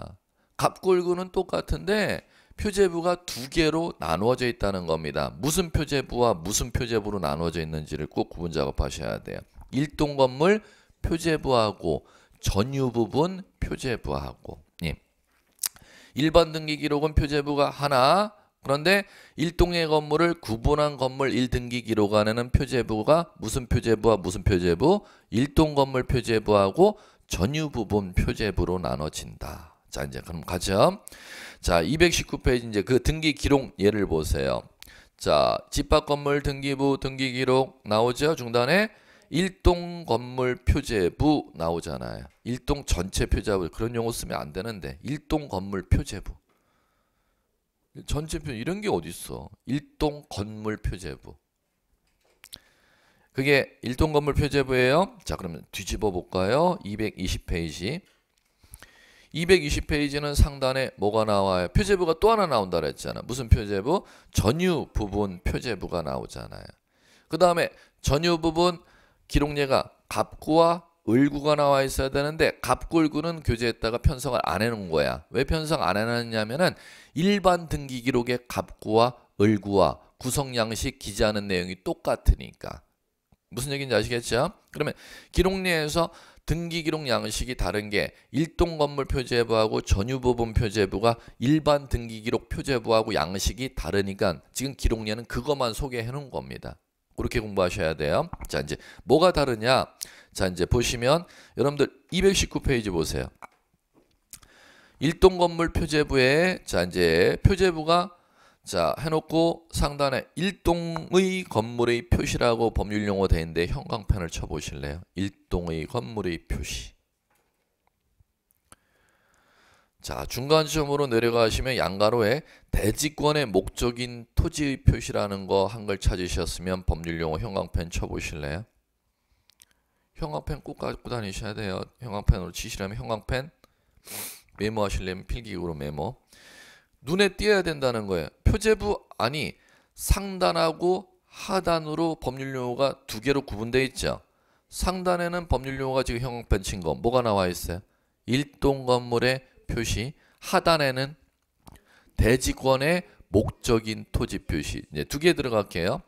갑골구는 똑같은데 표제부가 두 개로 나누어져 있다는 겁니다. 무슨 표제부와 무슨 표제부로 나누어져 있는지를 꼭 구분 작업하셔야 돼요. 일동 건물 표제부하고 전유 부분 표제부하고 예. 1번 등기 기록은 표제부가 하나 그런데 일동의 건물을 구분한 건물 1등기 기록 안에는 표제부가 무슨 표제부와 무슨 표제부 일동 건물 표제부하고 전유 부분 표제부로 나눠진다. 자 이제 그럼 가죠. 자, 219페이지 이제 그 등기 기록 예를 보세요. 자, 집합 건물 등기부 등기 기록 나오죠? 중단에 일동 건물 표제부 나오잖아요. 일동 전체 표제부 그런 용어 쓰면 안 되는데 일동 건물 표제부. 전체 표 이런 게 어디 있어? 일동 건물 표제부. 그게 일동 건물 표제부예요. 자, 그러면 뒤집어 볼까요? 220페이지. 220페이지는 상단에 뭐가 나와요? 표제부가 또 하나 나온다 그랬잖아. 무슨 표제부? 전유 부분 표제부가 나오잖아요. 그 다음에 전유 부분 기록례가 갑구와 을구가 나와 있어야 되는데 갑골구는 교재에다가 편성을 안 해놓은 거야. 왜 편성 안 해놨냐면은 일반 등기 기록의 갑구와 을구와 구성 양식 기재하는 내용이 똑같으니까. 무슨 얘기인지 아시겠죠? 그러면 기록례에서 등기 기록 양식이 다른 게 일동 건물 표제부하고 전유부분 표제부가 일반 등기 기록 표제부하고 양식이 다르니까 지금 기록례는 그것만 소개해 놓은 겁니다. 그렇게 공부하셔야 돼요. 자, 이제 뭐가 다르냐? 자, 이제 보시면 여러분들 219페이지 보세요. 일동 건물 표제부에 자, 이제 표제부가 자 해놓고 상단에 1동의 건물의 표시라고 법률 용어 되는데 형광펜을 쳐보실래요? 1동의 건물의 표시 자 중간 점으로 내려가시면 양가로에 대지권의 목적인 토지의 표시라는 거 한글 찾으셨으면 법률 용어 형광펜 쳐보실래요? 형광펜 꼭 갖고 다니셔야 돼요. 형광펜으로 치시려면 형광펜 메모하실려면 필기구로 메모 눈에 띄어야 된다는 거예요. 표제부 안이 상단하고 하단으로 법률 용어가 두 개로 구분되어 있죠. 상단에는 법률 용어가 지금 형용편 친거 뭐가 나와 있어요? 일동 건물의 표시 하단에는 대지권의 목적인 토지 표시 이제 네, 두 개 들어갈게요.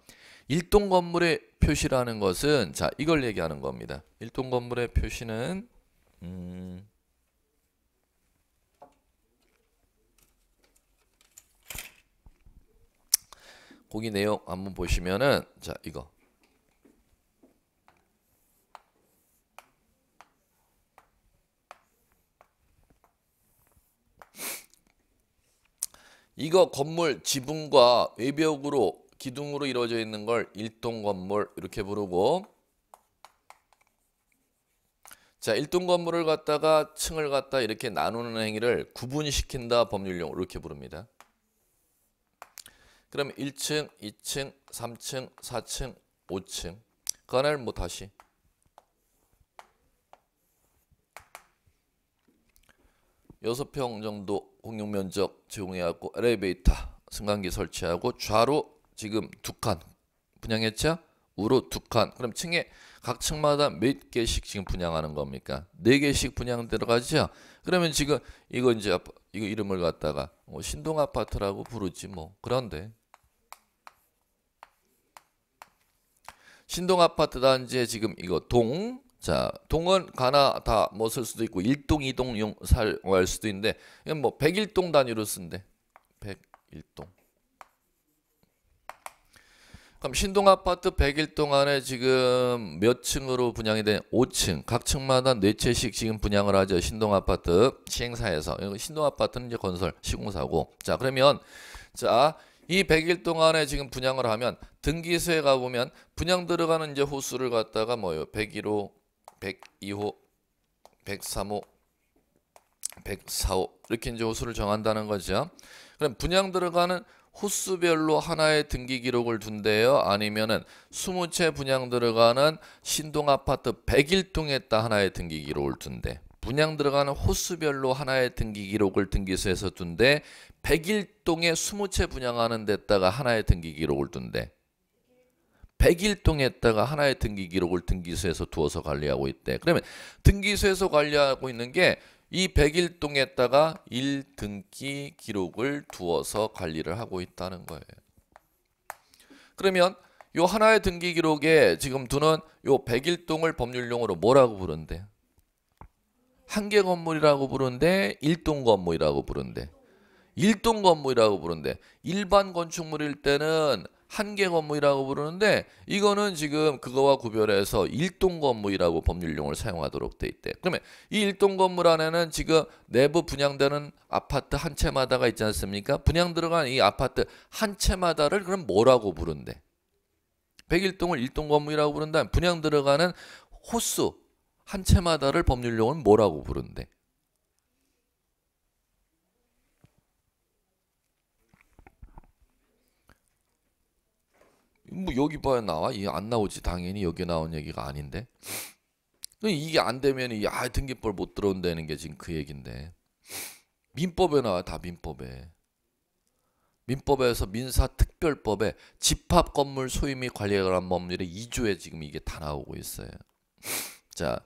일동 건물의 표시라는 것은 자 이걸 얘기하는 겁니다. 일동 건물의 표시는 음... 거기 내용 한번 보시면은 자 이거 이거 건물 지붕과 외벽으로 기둥으로 이루어져 있는 걸 일동 건물 이렇게 부르고 자 일동 건물을 갖다가 층을 갖다 이렇게 나누는 행위를 구분시킨다 법률용어로 이렇게 부릅니다. 그럼 1층, 2층, 3층, 4층, 5층 그 하나를 뭐 다시 여평 정도 공용 면적 제공해갖고 엘리베이터 승강기 설치하고 좌로 지금 두칸 분양했죠? 우로 두 칸. 그럼 층에 각 층마다 몇 개씩 지금 분양하는 겁니까? 네 개씩 분양 들어가죠? 그러면 지금 이거 이제 이거 이름을 갖다가 뭐 신동 아파트라고 부르지 뭐 그런데 신동 아파트 단지에 지금 이거 동, 자 동은 가나 다 뭐 쓸 수도 있고 일동이동 용 살할 뭐 수도 있는데 이건 뭐 101동 단위로 쓴대. 101동. 그럼 신동 아파트 101동 안에 지금 몇 층으로 분양이 된 5층 각 층마다 4채씩 지금 분양을 하죠 신동 아파트 시행사에서 신동 아파트는 이제 건설 시공사고 자 그러면 자이 101동 안에 지금 분양을 하면 등기소에 가보면 분양 들어가는 이제 호수를 갖다가 뭐요? 101호, 102호, 103호, 104호 이렇게 이제 호수를 정한다는 거죠. 그럼 분양 들어가는 호수별로 하나의 등기 기록을 둔대요. 아니면은 20채 분양 들어가는 신동 아파트 101동에 따 하나의 등기 기록을 둔대. 분양 들어가는 호수별로 하나의 등기 기록을 등기소에서 둔대. 101동에 20채 분양하는 데다가 하나의 등기 기록을 둔대. 1 0일동에다가 하나의 등기 기록을 등기소에서 두어서 관리하고 있대. 그러면 등기소에서 관리하고 있는 게 이1 0일동에다가1등기 기록을 두어서 관리를 하고 있다는 거예요. 그러면 요 하나의 등기 기록에 지금 두는 요0일동을법률용으로 뭐라고 부른대? 한개 건물이라고 부른데 1동 건물이라고 부른대. 1동 건물이라고 부른데 일반 건축물일 때는 한계 건물이라고 부르는데 이거는 지금 그거와 구별해서 일동 건물이라고 법률 용어를 사용하도록 돼 있대. 그러면 이 일동 건물 안에는 지금 내부 분양되는 아파트 한 채마다가 있지 않습니까? 분양 들어간 이 아파트 한 채마다를 그럼 뭐라고 부른대? 101동을 일동 건물이라고 부른다면 분양 들어가는 호수 한 채마다를 법률 용어는 뭐라고 부른대? 뭐 여기 봐야 나와? 이안 나오지 당연히 여기 나온 얘기가 아닌데. 이게 안 되면 이아 등기법 못 들어온다는 게 지금 그 얘긴데 민법에 나와 다 민법에 민법에서 민사특별법에 집합건물 소유 및 관리에 관한 법률의 2조에 지금 이게 다 나오고 있어요. 자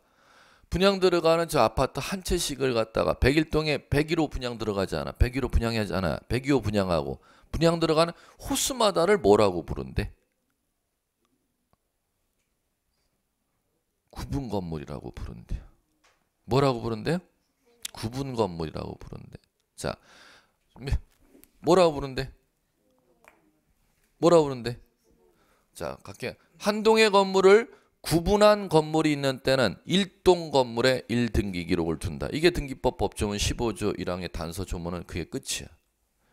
분양 들어가는 저 아파트 한 채씩을 갖다가 101동에 101호 분양 들어가잖아. 101호 분양하잖아. 102호 분양하고 분양 들어가는 호수마다를 뭐라고 부른대? 구분 건물이라고 부른대요. 뭐라고 부른대요? 구분 건물이라고 부른대. 자, 뭐라고 부른대? 뭐라고 부른대? 자, 각기 한 동의 건물을 구분한 건물이 있는 때는 1동 건물에 1등기 기록을 둔다. 이게 등기법 법조문 15조 1항의 단서 조문은 그게 끝이야.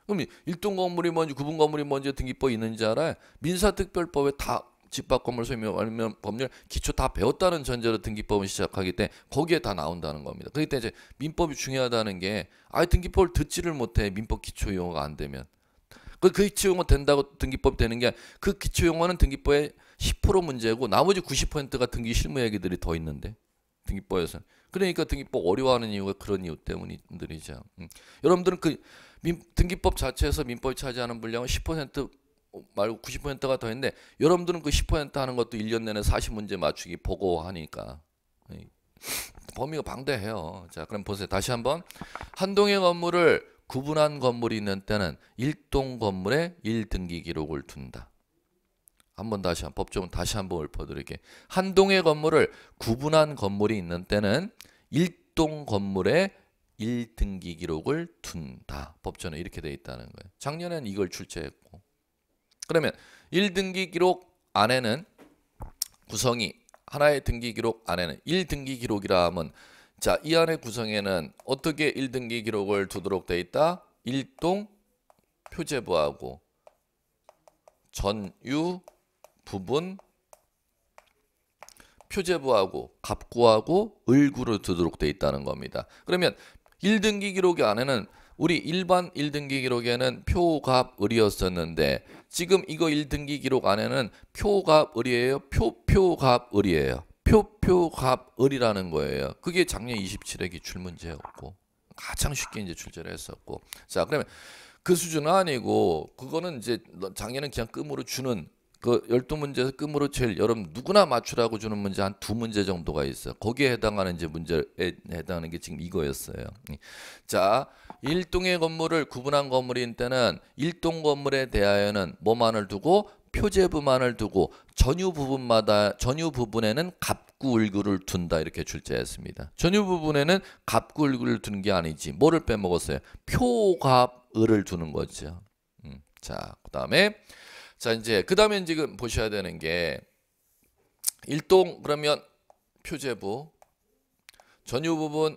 그럼 1동 건물이 뭔지 구분 건물이 뭔지 등기법 있는지 알아? 민사특별법에 다 집합 건물 소유 니면 법률 기초 다 배웠다는 전제로 등기법을 시작하기 때문에 거기에 다 나온다는 겁니다. 그때 이제 민법이 중요하다는 게 아예 등기법을 듣지를 못해 민법 기초 용어가 안 되면 그, 그 기초 용어 된다고 등기법 되는 게 그 기초 용어는 등기법의 10% 문제고 나머지 90%가 등기 실무 얘기들이 더 있는데 등기법에서 그러니까 등기법 어려워하는 이유가 그런 이유 때문이죠. 음. 여러분들은 그 민, 등기법 자체에서 민법이 차지하는 분량은 10% 어, 말고 90%가 더 했는데 여러분들은 그 10% 하는 것도 1년 내내 40문제 맞추기 보고하니까 범위가 방대해요. 자, 그럼 보세요. 다시 한번 한동의 건물을 구분한 건물이 있는 때는 1동 건물에 1등기 기록을 둔다. 한번 다시 한 법조문 다시 한번 읊어드릴게. 한동의 건물을 구분한 건물이 있는 때는 1동 건물에 1등기 기록을 둔다. 법조는 이렇게 돼 있다는 거예요. 작년엔 이걸 출제했고 그러면 1등기 기록 안에는 구성이 하나의 등기 기록 안에는 1등기 기록이라 하면 자, 이 안의 구성에는 어떻게 1등기 기록을 두도록 되어 있다? 일동 표제부하고 전유 부분 표제부하고 갑구하고 을구를 두도록 되어 있다는 겁니다. 그러면 1등기 기록이 안에는 우리 일반 1등기 기록에는 표갑 을이었었는데 지금 이거 1등기 기록 안에는 표갑 을이에요. 표표갑 을이에요. 표표갑 을이라는 거예요. 그게 작년 27회 기출 문제였고 가장 쉽게 이제 출제를 했었고 자 그러면 그 수준은 아니고 그거는 이제 작년은 그냥 끔으로 주는 그 열두 문제에서 끔으로 제일 여러분 누구나 맞추라고 주는 문제 한 두 문제 정도가 있어요. 거기에 해당하는 이제 문제에 해당하는 게 지금 이거였어요. 예. 자, 1동의 건물을 구분한 건물인 때는 1동 건물에 대하여는 뭐만을 두고 표제부만을 두고 전유 부분마다 전유 부분에는 갑구을구를 둔다 이렇게 출제했습니다. 전유 부분에는 갑구을구를 둔 게 아니지 뭐를 빼먹었어요? 표갑을을 두는 거죠. 음, 자, 그다음에 자, 이제 그 다음에 지금 보셔야 되는 게 일동 그러면 표제부 전유 부분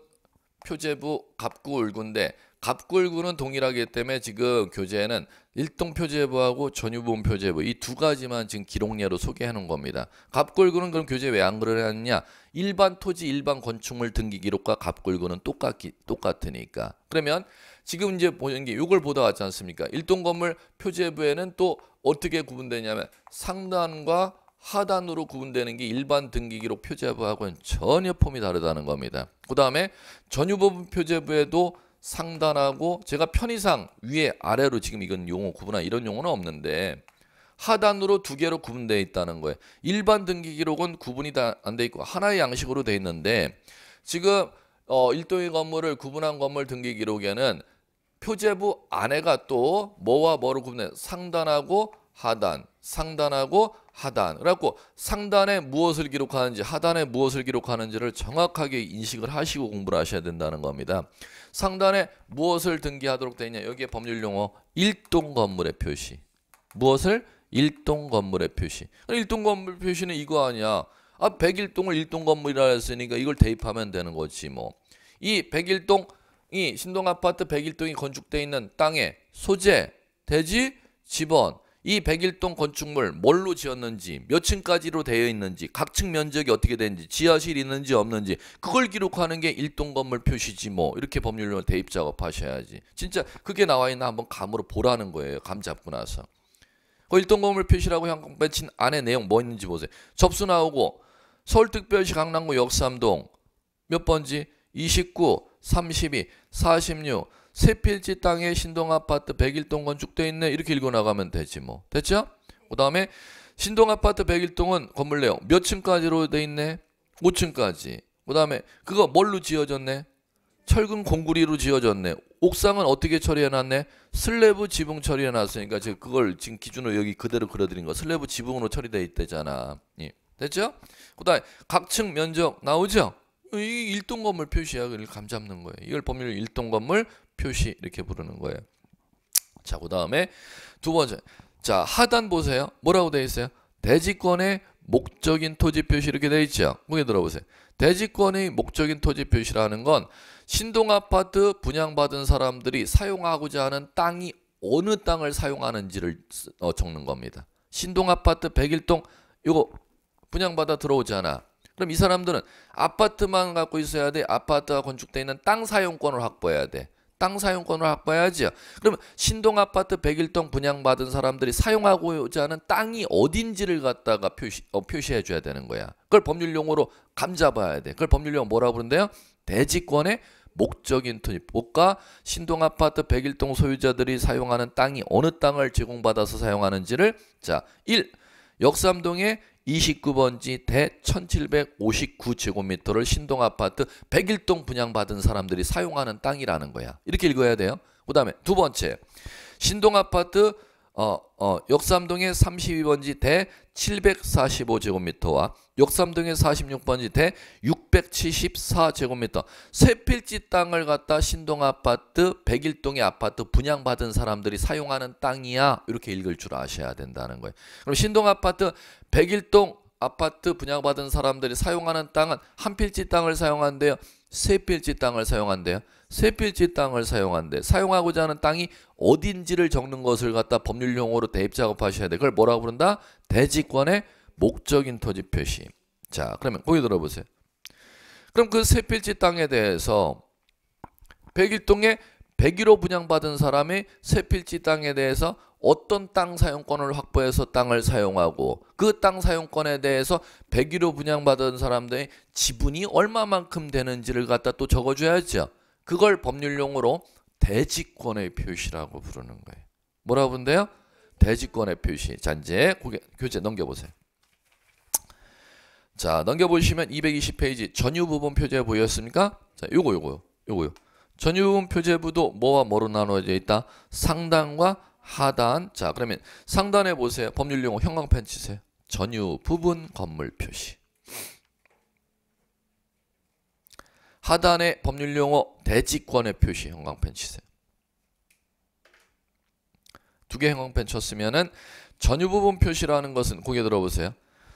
표제부 갑구 을군데 갑구 을군은 동일하기 때문에 지금 교재에는 일동 표제부하고 전유 부분 표제부 이 두 가지만 지금 기록례로 소개하는 겁니다. 갑구 을군은 그럼 교재 왜 안그러냐 일반 토지 일반 건축물 등기 기록과 갑구 을군은 똑같기 똑같으니까. 그러면 지금 이제 보는 게 이걸 보다 왔지 않습니까? 일동 건물 표제부에는 또 어떻게 구분되냐면 상단과 하단으로 구분되는 게 일반 등기기록 표제부하고는 전혀 폼이 다르다는 겁니다. 그 다음에 전유보분 표제부에도 상단하고 제가 편의상 위에 아래로 지금 이건 용어 구분한 이런 용어는 없는데 하단으로 두 개로 구분되어 있다는 거예요. 일반 등기 기록은 구분이 다 안 돼 있고 하나의 양식으로 돼 있는데 지금 어, 일동의 건물을 구분한 건물 등기 기록에는 표제부 안에가 또 뭐와 뭐를 구분해? 상단하고 하단, 상단하고 하단. 그래갖고 상단에 무엇을 기록하는지 하단에 무엇을 기록하는지를 정확하게 인식을 하시고 공부를 하셔야 된다는 겁니다. 상단에 무엇을 등기하도록 되어 있냐? 여기에 법률 용어 일동 건물의 표시. 무엇을 일동 건물의 표시. 일동 건물 표시는 이거 아니야. 아, 101동을 일동 건물이라 했으니까 이걸 대입하면 되는 거지 뭐. 이 101동 이 신동 아파트 101동이 건축되어 있는 땅에 소재, 대지, 집원, 이 101동 건축물 뭘로 지었는지 몇 층까지로 되어 있는지 각 층 면적이 어떻게 되는지 지하실 있는지 없는지 그걸 기록하는 게 1동 건물 표시지 뭐 이렇게 법률로 대입 작업하셔야지 진짜 그게 나와 있나 한번 감으로 보라는 거예요 감 잡고 나서 그 1동 건물 표시라고 항공 배친 안에 내용 뭐 있는지 보세요 접수 나오고 서울특별시 강남구 역삼동 몇 번지 29, 32, 46, 새필지 땅에 신동아파트 101동 건축돼 있네 이렇게 읽어나가면 되지 뭐 됐죠? 그 다음에 신동아파트 101동은 건물 내용 몇 층까지로 돼 있네? 5층까지 그 다음에 그거 뭘로 지어졌네? 철근 공구리로 지어졌네 옥상은 어떻게 처리해놨네? 슬래브 지붕 처리해놨으니까 지금 그걸 지금 기준으로 여기 그대로 그려드린 거 슬래브 지붕으로 처리돼 있대잖아 예. 됐죠? 그 다음에 각층 면적 나오죠? 이 일동 건물 표시야약걸감 잡는 거예요. 이걸 법률 일동 건물 표시 이렇게 부르는 거예요. 자, 그 다음에 두 번째. 자, 하단 보세요. 뭐라고 돼 있어요? 대지권의 목적인 토지 표시 이렇게 돼 있죠. 거기 들어보세요. 대지권의 목적인 토지 표시라는 건 신동 아파트 분양받은 사람들이 사용하고자 하는 땅이 어느 땅을 사용하는지를 어, 적는 겁니다. 신동 아파트 101동 이거 분양받아 들어오잖아. 그럼 이 사람들은 아파트만 갖고 있어야 돼. 아파트가 건축돼 있는 땅 사용권을 확보해야 돼. 땅 사용권을 확보해야지요. 그러면 신동 아파트 101동 분양받은 사람들이 사용하고자 하는 땅이 어딘지를 갖다가 표시 어, 표시해 줘야 되는 거야. 그걸 법률 용어로 감잡아야 돼. 그걸 법률 용어 뭐라 고 부른대요? 대지권의 목적인 투입 뭔가 신동 아파트 101동 소유자들이 사용하는 땅이 어느 땅을 제공받아서 사용하는지를 자, 1. 역삼동의 29번지 대 1759제곱미터를 신동 아파트 101동 분양받은 사람들이 사용하는 땅이라는 거야. 이렇게 읽어야 돼요. 그 다음에 두 번째 신동 아파트 어, 어, 역삼동의 32번지 대 745제곱미터와 역삼동의 46번지 대 674제곱미터 세 필지 땅을 갖다 신동 아파트 101동의 아파트 분양받은 사람들이 사용하는 땅이야 이렇게 읽을 줄 아셔야 된다는 거예요. 그럼 신동 아파트 101동 아파트 분양받은 사람들이 사용하는 땅은 한 필지 땅을 사용한대요. 세필지 땅을 사용한대요. 쇠필지 땅을 사용한대. 사용하고자 하는 땅이 어딘지를 적는 것을 갖다 법률 용어로 대입 작업하셔야 돼. 그걸 뭐라고 부른다? 대지권의 목적인 토지 표시. 자, 그러면 거기 들어보세요. 그럼 그 쇠필지 땅에 대해서 백일동에 백일로 분양받은 사람이 세필지 땅에 대해서 어떤 땅 사용권을 확보해서 땅을 사용하고 그 땅 사용권에 대해서 백일로 분양받은 사람들의 지분이 얼마만큼 되는지를 갖다 또 적어줘야죠. 그걸 법률용어로 대지권의 표시라고 부르는 거예요. 뭐라고 부른대요? 대지권의 표시. 자, 이제 교재 넘겨보세요. 자, 넘겨보시면 220페이지 전유 부분 표제 보였습니까? 자, 요거, 요거, 요거요. 요거요. 전유분 표제부도 뭐와 뭐로 나누어져 있다? 상단과 하단. 자, 그러면 상단에 보세요. 법률 용어 형광펜 치세요. 전유 부분 건물 표시. 하단에 법률 용어 대지권의 표시 형광펜 치세요. 두 개 형광펜 쳤으면은 전유 부분 표시라는 것은 고개 들어보세요.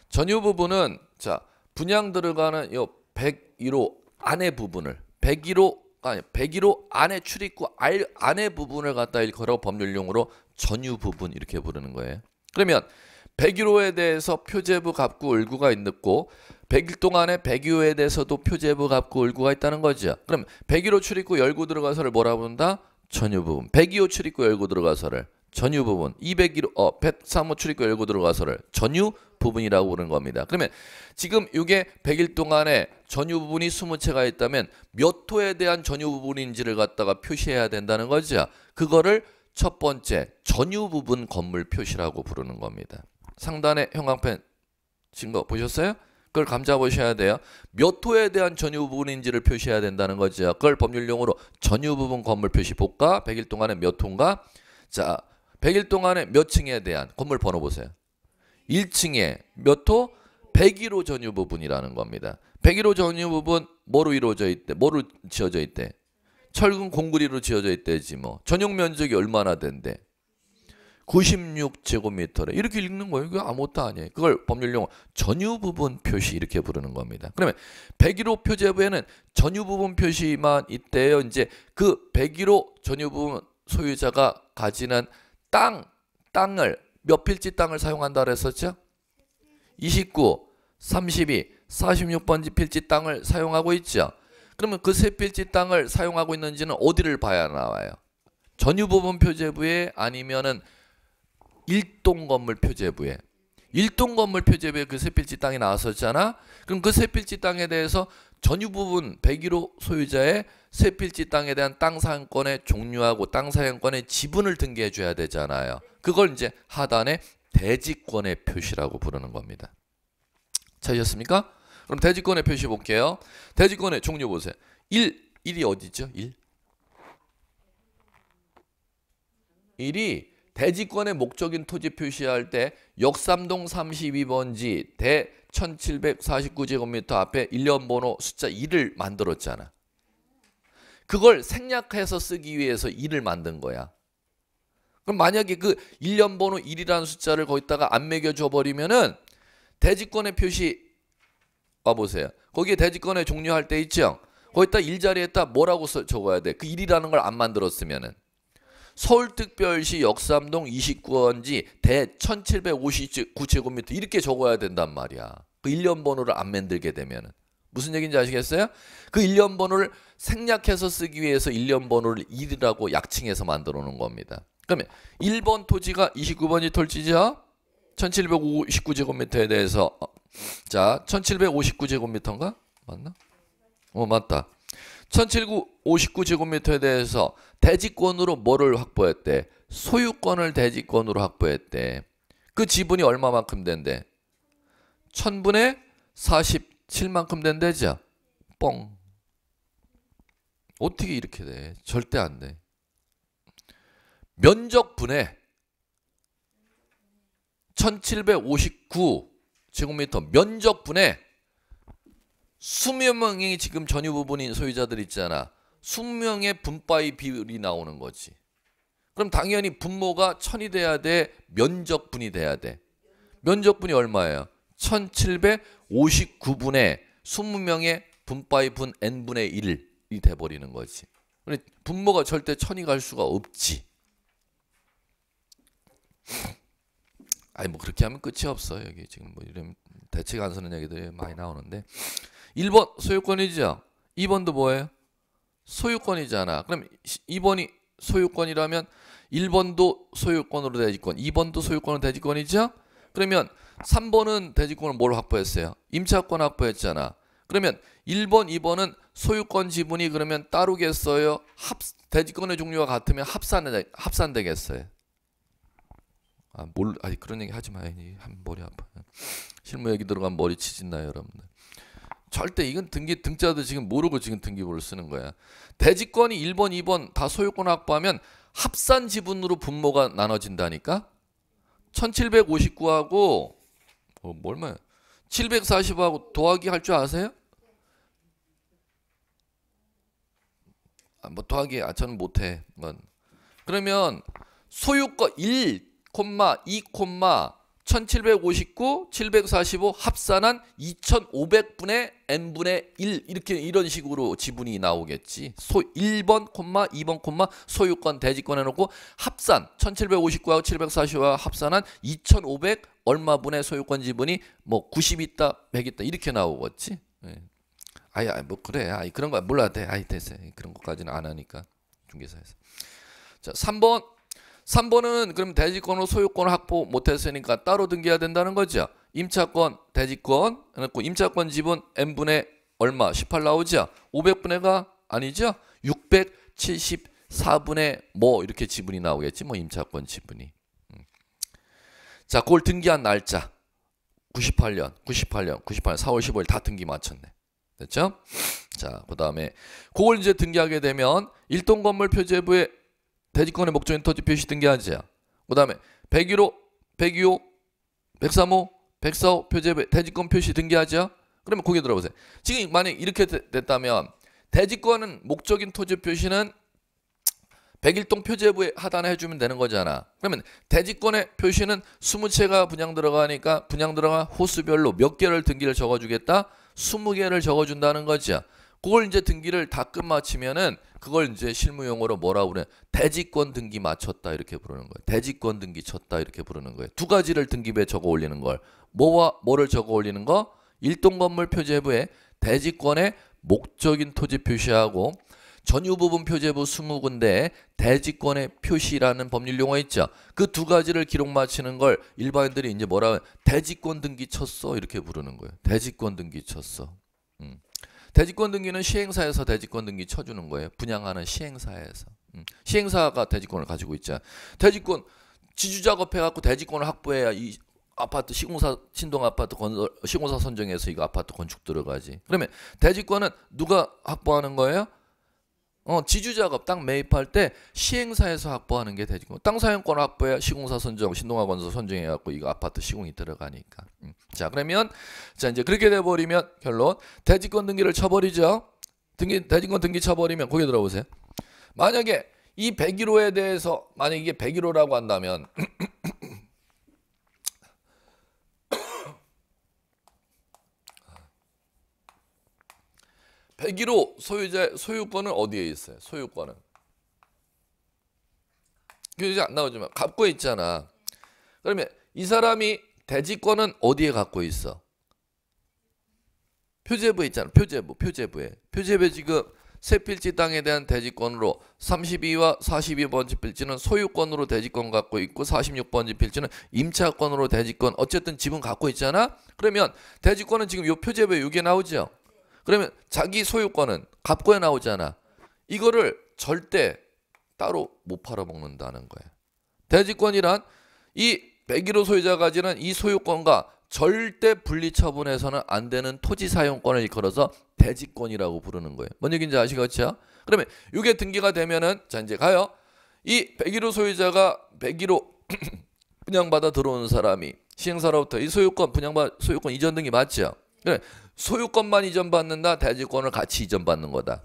전유 부분은 자, 분양 들어가는 요 101호 안에 부분을 101호 아니 101호 안에 출입구 알, 안에 부분을 갖다 일컬어 법률용으로 전유 부분 이렇게 부르는 거예요. 그러면 101호에 대해서 표제부 갑구 을구가 있고 100일 동안에 102호에 대해서도 표제부 갑구 을구가 있다는 거죠. 그럼 101호 출입구 열고 들어가서를 뭐라 부른다? 전유 부분. 102호 출입구 열고 들어가서를 전유 부분 2 0 0일 어, 103호 출입구 열고 들어가서를 전유 부분이라고 부르는 겁니다. 그러면 지금 이게 100일 동안에 전유 부분이 20채가 있다면 몇 호에 대한 전유 부분인지를 갖다가 표시해야 된다는 거죠. 그거를 첫 번째 전유 부분 건물 표시라고 부르는 겁니다. 상단에 형광펜 친거 보셨어요? 그걸 감자보셔야 돼요. 몇 호에 대한 전유 부분인지를 표시해야 된다는 거죠. 그걸 법률용어로 전유 부분 건물 표시 볼까? 100일 동안에 몇 호인가? 자, 100일 동안에 몇 층에 대한 건물 번호 보세요. 1층에 몇 호? 101호 전유 부분이라는 겁니다. 101호 전유 부분 뭐로 이루어져 있대? 뭐로 지어져 있대? 철근 공구리로 지어져 있대지 뭐. 전용 면적이 얼마나 된대? 96제곱미터래. 이렇게 읽는 거예요. 이거 아무것도 아니에요. 그걸 법률용어 전유 부분 표시 이렇게 부르는 겁니다. 그러면 101호 표제부에는 전유 부분 표시만 있대요. 이제 그 101호 전유 부분 소유자가 가지는 땅, 땅을 몇 필지 땅을 사용한다 그랬었죠? 29, 32, 46번지 필지 땅을 사용하고 있죠. 그러면 그 세 필지 땅을 사용하고 있는지는 어디를 봐야 나와요? 전유부분 표제부에 아니면은 일동 건물 표제부에 1동 건물 표제부에 그 세필지 땅이 나왔었잖아. 그럼 그 세필지 땅에 대해서 전유 부분 101호 소유자의 세필지 땅에 대한 땅 사용권의 종류하고 땅 사용권의 지분을 등기해 줘야 되잖아요. 그걸 이제 하단에 대지권의 표시라고 부르는 겁니다. 찾으셨습니까? 그럼 대지권의 표시 볼게요. 대지권의 종류 보세요. 1, 1이 어디죠? 1. 1이 대지권의 목적인 토지 표시할 때 역삼동 32번지 대 1749제곱미터 앞에 일련 번호 숫자 2를 만들었잖아. 그걸 생략해서 쓰기 위해서 2를 만든 거야. 그럼 만약에 그일련 번호 1이라는 숫자를 거기다가 안 매겨줘 버리면은 대지권의 표시 와 보세요. 거기에 대지권의 종료할 때 있죠. 거기다 일자리에다 뭐라고 써 적어야 돼. 그 1이라는 걸 안 만들었으면은 서울특별시 역삼동 29원지 대 1759제곱미터 이렇게 적어야 된단 말이야. 그 1년 번호를 안 만들게 되면 무슨 얘기인지 아시겠어요? 그 1년 번호를 생략해서 쓰기 위해서 1년 번호를 1이라고 약칭해서 만들어 놓은 겁니다. 그러면 1번 토지가 29번지 토지죠? 1759제곱미터에 대해서 어, 자, 1759제곱미터인가? 맞나? 어, 맞다. 1759제곱미터에 대해서 대지권으로 뭐를 확보했대? 소유권을 대지권으로 확보했대. 그 지분이 얼마만큼 된대? 1000분의 47만큼 된대죠. 뻥. 어떻게 이렇게 돼? 절대 안 돼. 면적분의 1759 제곱미터 면적분의 수명이 지금 전유 부분인 소유자들 있잖아. 수명의 분파의 비율이 나오는 거지. 그럼 당연히 분모가 천이 돼야 돼. 면적분이 돼야 돼. 면적분이 얼마예요? 1759분의 20명의 분파의 분 n분의 1이 돼버리는 거지. 분모가 절대 천이 갈 수가 없지. 아니 뭐 그렇게 하면 끝이 없어요. 여기 지금 뭐 이런 대책 안 서는 얘기들이 많이 나오는데 1번 소유권이죠. 2번도 뭐예요? 소유권이잖아. 그럼 2번이 소유권이라면 1번도 소유권으로 대지권, 2번도 소유권으로 대지권이죠. 그러면 3번은 대지권을 뭘 확보했어요? 임차권 확보했잖아. 그러면 1번, 2번은 소유권 지분이 그러면 따로겠어요? 합 대지권의 종류가 같으면 합산되, 합산되겠어요. 아, 뭘, 아니 그런 얘기 하지 마. 한 머리 아파. 실무 얘기 들어가면 머리 치진나요, 여러분들. 절대 이건 등기 등자도 지금 모르고 지금 등기부를 쓰는 거야. 대지권이 1번, 2번 다 소유권 확보하면 합산 지분으로 분모가 나눠진다니까. 1759하고 어, 얼마야? 740하고 더하기 할 줄 아세요? 아, 뭐 더하기 아 저는 못 해. 그러면 소유권 1, 2, 1759, 745 합산한 2500분의 n분의 1 이렇게 이런 식으로 지분이 나오겠지. 소 1번 콤마 2번 콤마 소유권 대지권 해놓고 합산 1759하고 7 4 5하 합산한 2500 얼마분의 소유권 지분이 뭐90 있다 100 있다 이렇게 나오겠지. 네. 아이 아이 뭐 그래 아이 그런 거 몰라도 돼 아이 됐어 그런 것까지는 안 하니까 중개사에서 자 3번 3번은 그럼 대지권으로 소유권 을 확보 못했으니까 따로 등기해야 된다는 거죠. 임차권, 대지권, 그고 임차권 지분 n분의 얼마? 18 나오죠? 500분의 가 아니죠? 674분의 뭐 이렇게 지분이 나오겠지 뭐 임차권 지분이. 음. 자, 그걸 등기한 날짜. 98년, 98년, 98년 4월 15일 다 등기 마쳤네. 됐죠? 자, 그다음에 그걸 이제 등기하게 되면 일동 건물 표제부에 대지권의 목적인 토지 표시등기하니지야그 다음에 101호, 102호, 103호, 104호 표제 대지권 표시 등기하지야. 그러면 거기 들어보세요. 지금 만약 이렇게 됐다면 대지권은 목적인 토지 표시는 101동 표제부에 하단에 해주면 되는 거잖아. 그러면 대지권의 표시는 20채가 분양 들어가니까 분양 들어가 호수별로 몇 개를 등기를 적어주겠다? 20개를 적어준다는 거지. 그걸 이제 등기를 다 끝마치면은 그걸 이제 실무용어로 뭐라고 그래? 대지권 등기 마쳤다 이렇게 부르는 거예요. 대지권 등기 쳤다 이렇게 부르는 거예요. 두 가지를 등기부에 적어 올리는 걸 뭐와 뭐를 적어 올리는 거? 일동 건물 표제부에 대지권의 목적인 토지 표시하고 전유 부분 표제부 2 0군데 대지권의 표시라는 법률 용어 있죠. 그 두 가지를 기록 마치는 걸 일반인들이 이제 뭐라 대지권 등기 쳤어 이렇게 부르는 거예요. 대지권 등기 쳤어. 대지권 등기는 시행사에서 대지권 등기 쳐주는 거예요. 분양하는 시행사에서. 음. 시행사가 대지권을 가지고 있죠. 대지권 지주작업 해갖고 대지권을 확보해야 이 아파트 시공사 신동 아파트 건설 시공사 선정해서 이거 아파트 건축 들어가지. 그러면 대지권은 누가 확보하는 거예요? 어, 지주작업 땅 매입할 때 시행사에서 확보하는 게 되고 뭐. 땅 사용권 확보에 시공사 선정 신동아 건설 선정해 갖고 이거 아파트 시공이 들어가니까 음. 자 그러면 자 이제 그렇게 돼 버리면 결론 대지권 등기를 쳐버리죠 등기 대지권 등기 쳐버리면 거기 들어보세요 만약에 이 101호에 대해서 만약 이게 101호라고 한다면 101호 소유자 소유권은 어디에 있어요? 소유권은 이제 안 나오지만 갖고 있잖아. 그러면 이 사람이 대지권은 어디에 갖고 있어? 표제부에 있잖아. 표제부, 표제부에. 표제부에 지금 세 필지 땅에 대한 대지권으로 32와 42번지 필지는 소유권으로 대지권 갖고 있고 46번지 필지는 임차권으로 대지권 어쨌든 지분 갖고 있잖아. 그러면 대지권은 지금 요 표제부에 6게 나오죠. 그러면 자기 소유권은 갑고에 나오잖아. 이거를 절대 따로 못 팔아먹는다는 거예요. 대지권이란 이 101호 소유자 가지는 이 소유권과 절대 분리처분해서는 안 되는 토지 사용권을 이끌어서 대지권이라고 부르는 거예요. 뭔 얘기인지 아시겠죠? 그러면 이게 등기가 되면은 자 이제 가요. 이 101호 소유자가 101호 분양받아 들어오는 사람이 시행사로부터 이 소유권 분양받 소유권 이전 등기 맞죠? 그래 소유권만 이전받는다, 대지권을 같이 이전받는 거다.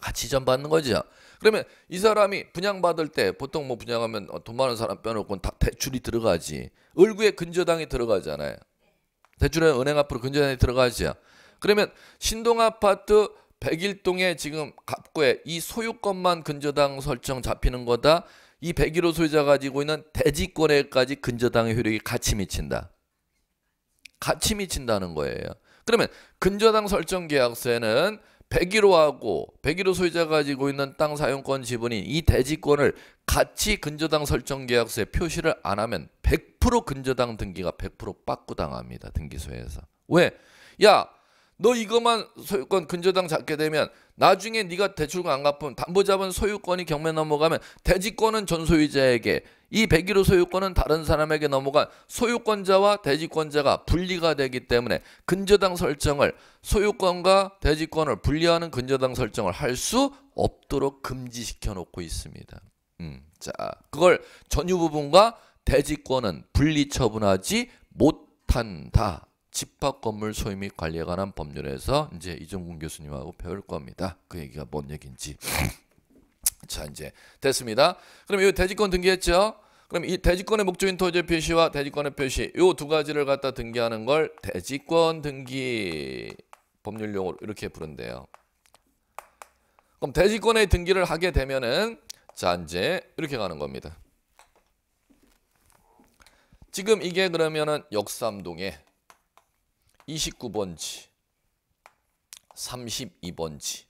같이 이전받는 거죠. 그러면 이 사람이 분양받을 때 보통 뭐 분양하면 돈 많은 사람 빼놓고 다 대출이 들어가지. 을구에 근저당이 들어가잖아요. 대출은 은행 앞으로 근저당이 들어가지요. 그러면 신동 아파트 101동에 지금 갑구에 이 소유권만 근저당 설정 잡히는 거다. 이 101호 소유자 가지고 있는 대지권에까지 근저당의 효력이 같이 미친다. 같이 미친다는 거예요. 그러면 근저당 설정 계약서에는 101호하고 101호 소유자가 가지고 있는 땅 사용권 지분인 이 대지권을 같이 근저당 설정 계약서에 표시를 안 하면 100% 근저당 등기가 100% 빠꾸당합니다. 등기소에서. 왜? 야너 이것만 소유권 근저당 잡게 되면 나중에 네가 대출금 안 갚으면 담보자본 소유권이 경매 넘어가면 대지권은 전소유자에게 이 101호 소유권은 다른 사람에게 넘어간 소유권자와 대지권자가 분리가 되기 때문에 근저당 설정을 소유권과 대지권을 분리하는 근저당 설정을 할 수 없도록 금지시켜 놓고 있습니다. 음, 자 그걸 전유부분과 대지권은 분리 처분하지 못한다. 집합 건물 소유 및 관리에 관한 법률에서 이제 이종훈 교수님하고 배울 겁니다. 그 얘기가 뭔얘긴지 자, 이제 됐습니다. 그럼 이 대지권 등기했죠? 그럼 이 대지권의 목적인 토지 표시와 대지권의 표시 이 두 가지를 갖다 등기하는 걸 대지권 등기 법률 용어로 이렇게 부른대요. 그럼 대지권의 등기를 하게 되면은 자, 이제 이렇게 가는 겁니다. 지금 이게 그러면은 역삼동에 29번지, 32번지,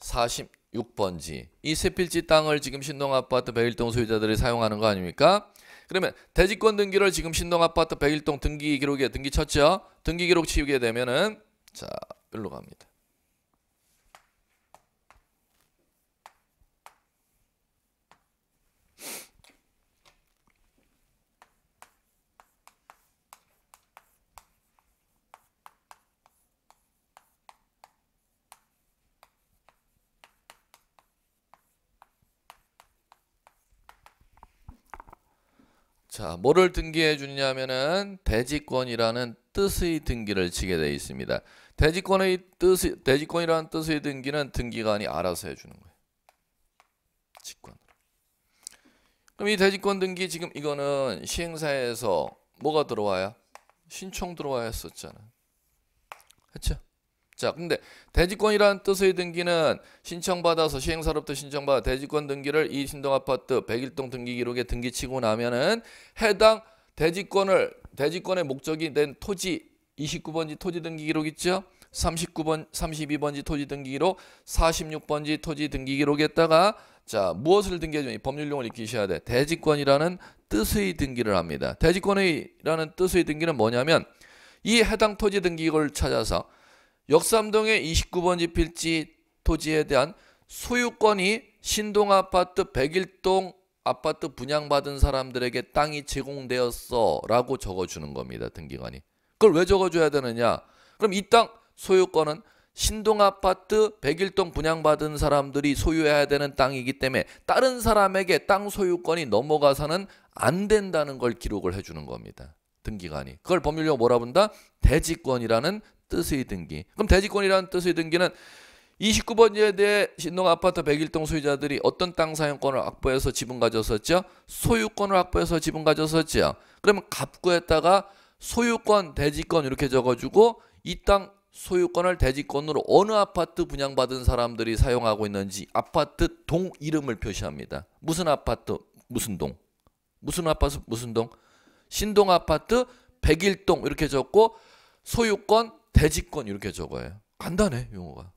46번지 이 세 필지 땅을 지금 신동아파트 1 0 1동 소유자들이 사용하는 거 아닙니까? 그러면 대지권 등기를 지금 신동아파트 백일동 등기 기록에 등기 쳤죠? 등기 기록 치우게 되면은 자, 일로 갑니다. 자, 뭐를 등기해 주냐면은 대지권이라는 뜻의 등기를 지게 되어 있습니다. 대지권의 뜻이 대지권이라는 뜻의 등기는 등기관이 알아서 해 주는 거예요. 직관으로. 그럼 이 대지권 등기 지금 이거는 시행사에서 뭐가 들어와요? 신청 들어와야 했었잖아. 했죠? 자, 근데 대지권이라는 뜻의 등기는 신청받아서 시행사로부터 신청받아 대지권 등기를 이 신동아파트 101동 등기 기록에 등기치고 나면은 해당 대지권을 대지권의 목적이 된 토지 29번지 토지 등기 기록 있죠? 39번 32번지 토지 등기 기록, 46번지 토지 등기 기록에다가 자, 무엇을 등기해 주니? 법률용을 익히셔야 돼. 대지권이라는 뜻의 등기를 합니다. 대지권이라는 뜻의 등기는 뭐냐면 이 해당 토지 등기기록을 찾아서 역삼동의 29번지 필지 토지에 대한 소유권이 신동 아파트 101동 아파트 분양받은 사람들에게 땅이 제공되었어 라고 적어주는 겁니다. 등기관이. 그걸 왜 적어줘야 되느냐. 그럼 이 땅 소유권은 신동 아파트 101동 분양받은 사람들이 소유해야 되는 땅이기 때문에 다른 사람에게 땅 소유권이 넘어가서는 안 된다는 걸 기록을 해주는 겁니다. 등기관이. 그걸 법률적으로 뭐라 본다? 대지권이라는 뜻의 등기. 그럼 대지권이라는 뜻의 등기는 29번지에 대해 신동 아파트 101동 소유자들이 어떤 땅 사용권을 확보해서 지분 가졌었죠? 소유권을 확보해서 지분 가졌었죠. 그러면 갑구에다가 소유권, 대지권 이렇게 적어주고 이 땅 소유권을 대지권으로 어느 아파트 분양받은 사람들이 사용하고 있는지 아파트 동 이름을 표시합니다. 무슨 아파트, 무슨 동. 무슨 아파트, 무슨 동. 신동 아파트 101동 이렇게 적고 소유권, 대지권 이렇게 적어요. 간단해 용어가.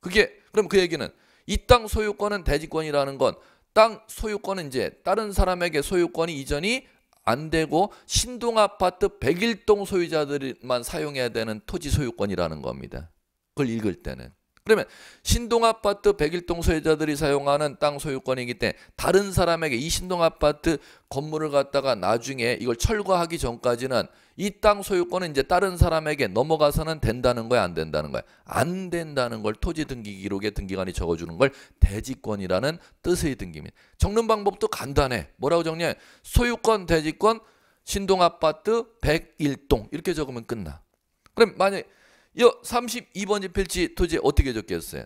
그게 그럼 그 얘기는 이 땅 소유권은 대지권이라는 건 땅 소유권은 이제 다른 사람에게 소유권이 이전이 안 되고 신동 아파트 101동 소유자들만 사용해야 되는 토지 소유권이라는 겁니다. 그걸 읽을 때는 그러면 신동 아파트 백일동 소유자들이 사용하는 땅 소유권이기 때문에 다른 사람에게 이 신동 아파트 건물을 갖다가 나중에 이걸 철거하기 전까지는 이 땅 소유권은 이제 다른 사람에게 넘어가서는 된다는 거야 안 된다는 거야 안 된다는 걸 토지 등기 기록에 등기관이 적어주는 걸 대지권이라는 뜻의 등기입니다. 적는 방법도 간단해. 뭐라고 정리해? 소유권 대지권 신동 아파트 101동 이렇게 적으면 끝나. 그럼 만약 에이 32번지 필지 토지 어떻게 적겠어요?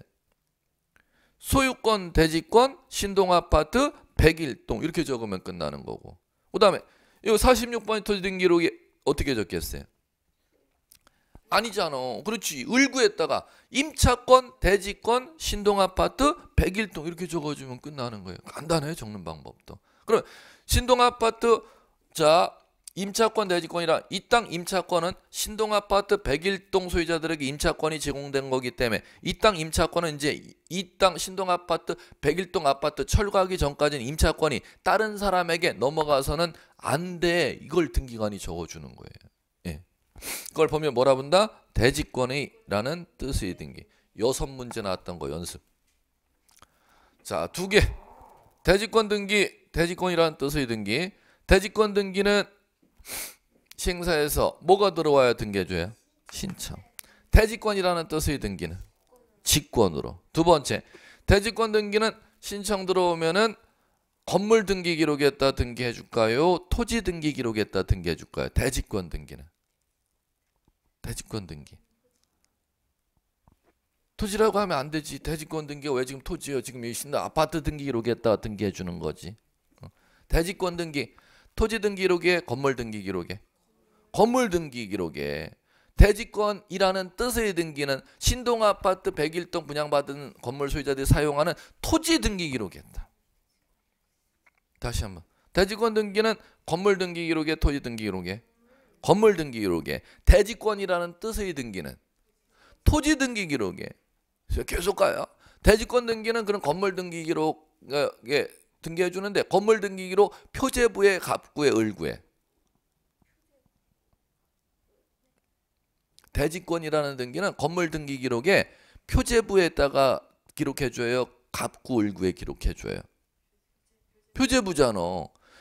소유권, 대지권, 신동아파트, 101동 이렇게 적으면 끝나는 거고 그 다음에 이 46번지 토지 등기록이 어떻게 적겠어요? 아니잖아. 그렇지. 을구에다가 임차권, 대지권, 신동아파트, 101동 이렇게 적어주면 끝나는 거예요. 간단해 적는 방법도. 그럼 신동아파트 자 임차권 대지권이라 이 땅 임차권은 신동 아파트 101동 소유자들에게 임차권이 제공된 거기 때문에 이 땅 임차권은 이제 이 땅 신동 아파트 101동 아파트 철거하기 전까지는 임차권이 다른 사람에게 넘어가서는 안 돼. 이걸 등기관이 적어 주는 거예요. 예. 그걸 보면 뭐라 본다? 대지권이라는 뜻의 등기. 여섯 문제 나왔던 거 연습. 자, 두 개. 대지권 등기, 대지권이라는 뜻의 등기. 대지권 등기는 시행사에서 뭐가 들어와야 등기해줘요? 신청. 대지권이라는 뜻의 등기는 직권으로. 두 번째, 대지권 등기는 신청 들어오면은 건물 등기 기록에다 등기해 줄까요? 토지 등기 기록에다 등기해 줄까요? 대지권 등기는 대지권 등기. 토지라고 하면 안 되지. 대지권 등기가 왜 지금 토지요 지금 이 신나 아파트 등기 기록에다 등기해 주는 거지. 어. 대지권 등기 토지 등기 기록에 건물 등기 기록에 건물 등기 기록에 대지권이라는 뜻의 등기는 신동 아파트 101동 분양받은 건물 소유자들이 사용하는 토지 등기 기록이었다. 다시 한번. 대지권 등기는 건물 등기 기록에 토지 등기 기록에 건물 등기 기록에 대지권이라는 뜻의 등기는 토지 등기 기록에 계속 가요. 대지권 등기는 그런 건물 등기 기록에 등기해 주는데 건물 등기기로 표제부의 갑구의 을구에 대지권이라는 등기는 건물 등기 기록에 표제부에다가 기록해 줘요. 갑구 을구에 기록해 줘요. 표제부잖아.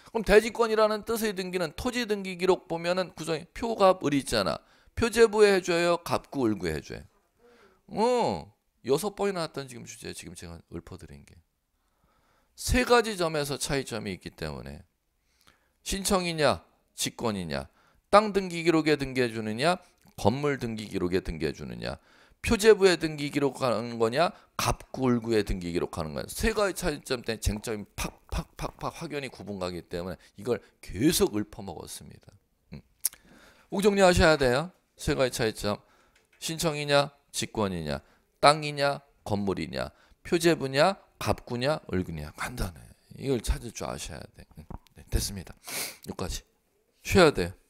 그럼 대지권이라는 뜻의 등기는 토지 등기 기록 보면은 구성이 표갑 을 있잖아. 표제부에 해줘요. 갑구 을구에 해줘요. 어 여섯 번이나 왔던 지금 주제 지금 제가 읊어드린 게. 세 가지 점에서 차이점이 있기 때문에 신청이냐 직권이냐 땅 등기 기록에 등기해 주느냐 건물 등기 기록에 등기해 주느냐 표제부에 등기 기록하는 거냐 갑구을구에 등기 기록하는 거냐 세 가지 차이점 때문에 쟁점이 팍팍팍팍 확연히 구분가기 때문에 이걸 계속 읊어먹었습니다. 음. 꼭 정리하셔야 돼요. 세 가지 차이점 신청이냐 직권이냐 땅이냐 건물이냐 표제부냐 갑구냐 을구냐 간단해. 이걸 찾을 줄 아셔야 돼. 네, 됐습니다. 여기까지. 쉬어야 돼요.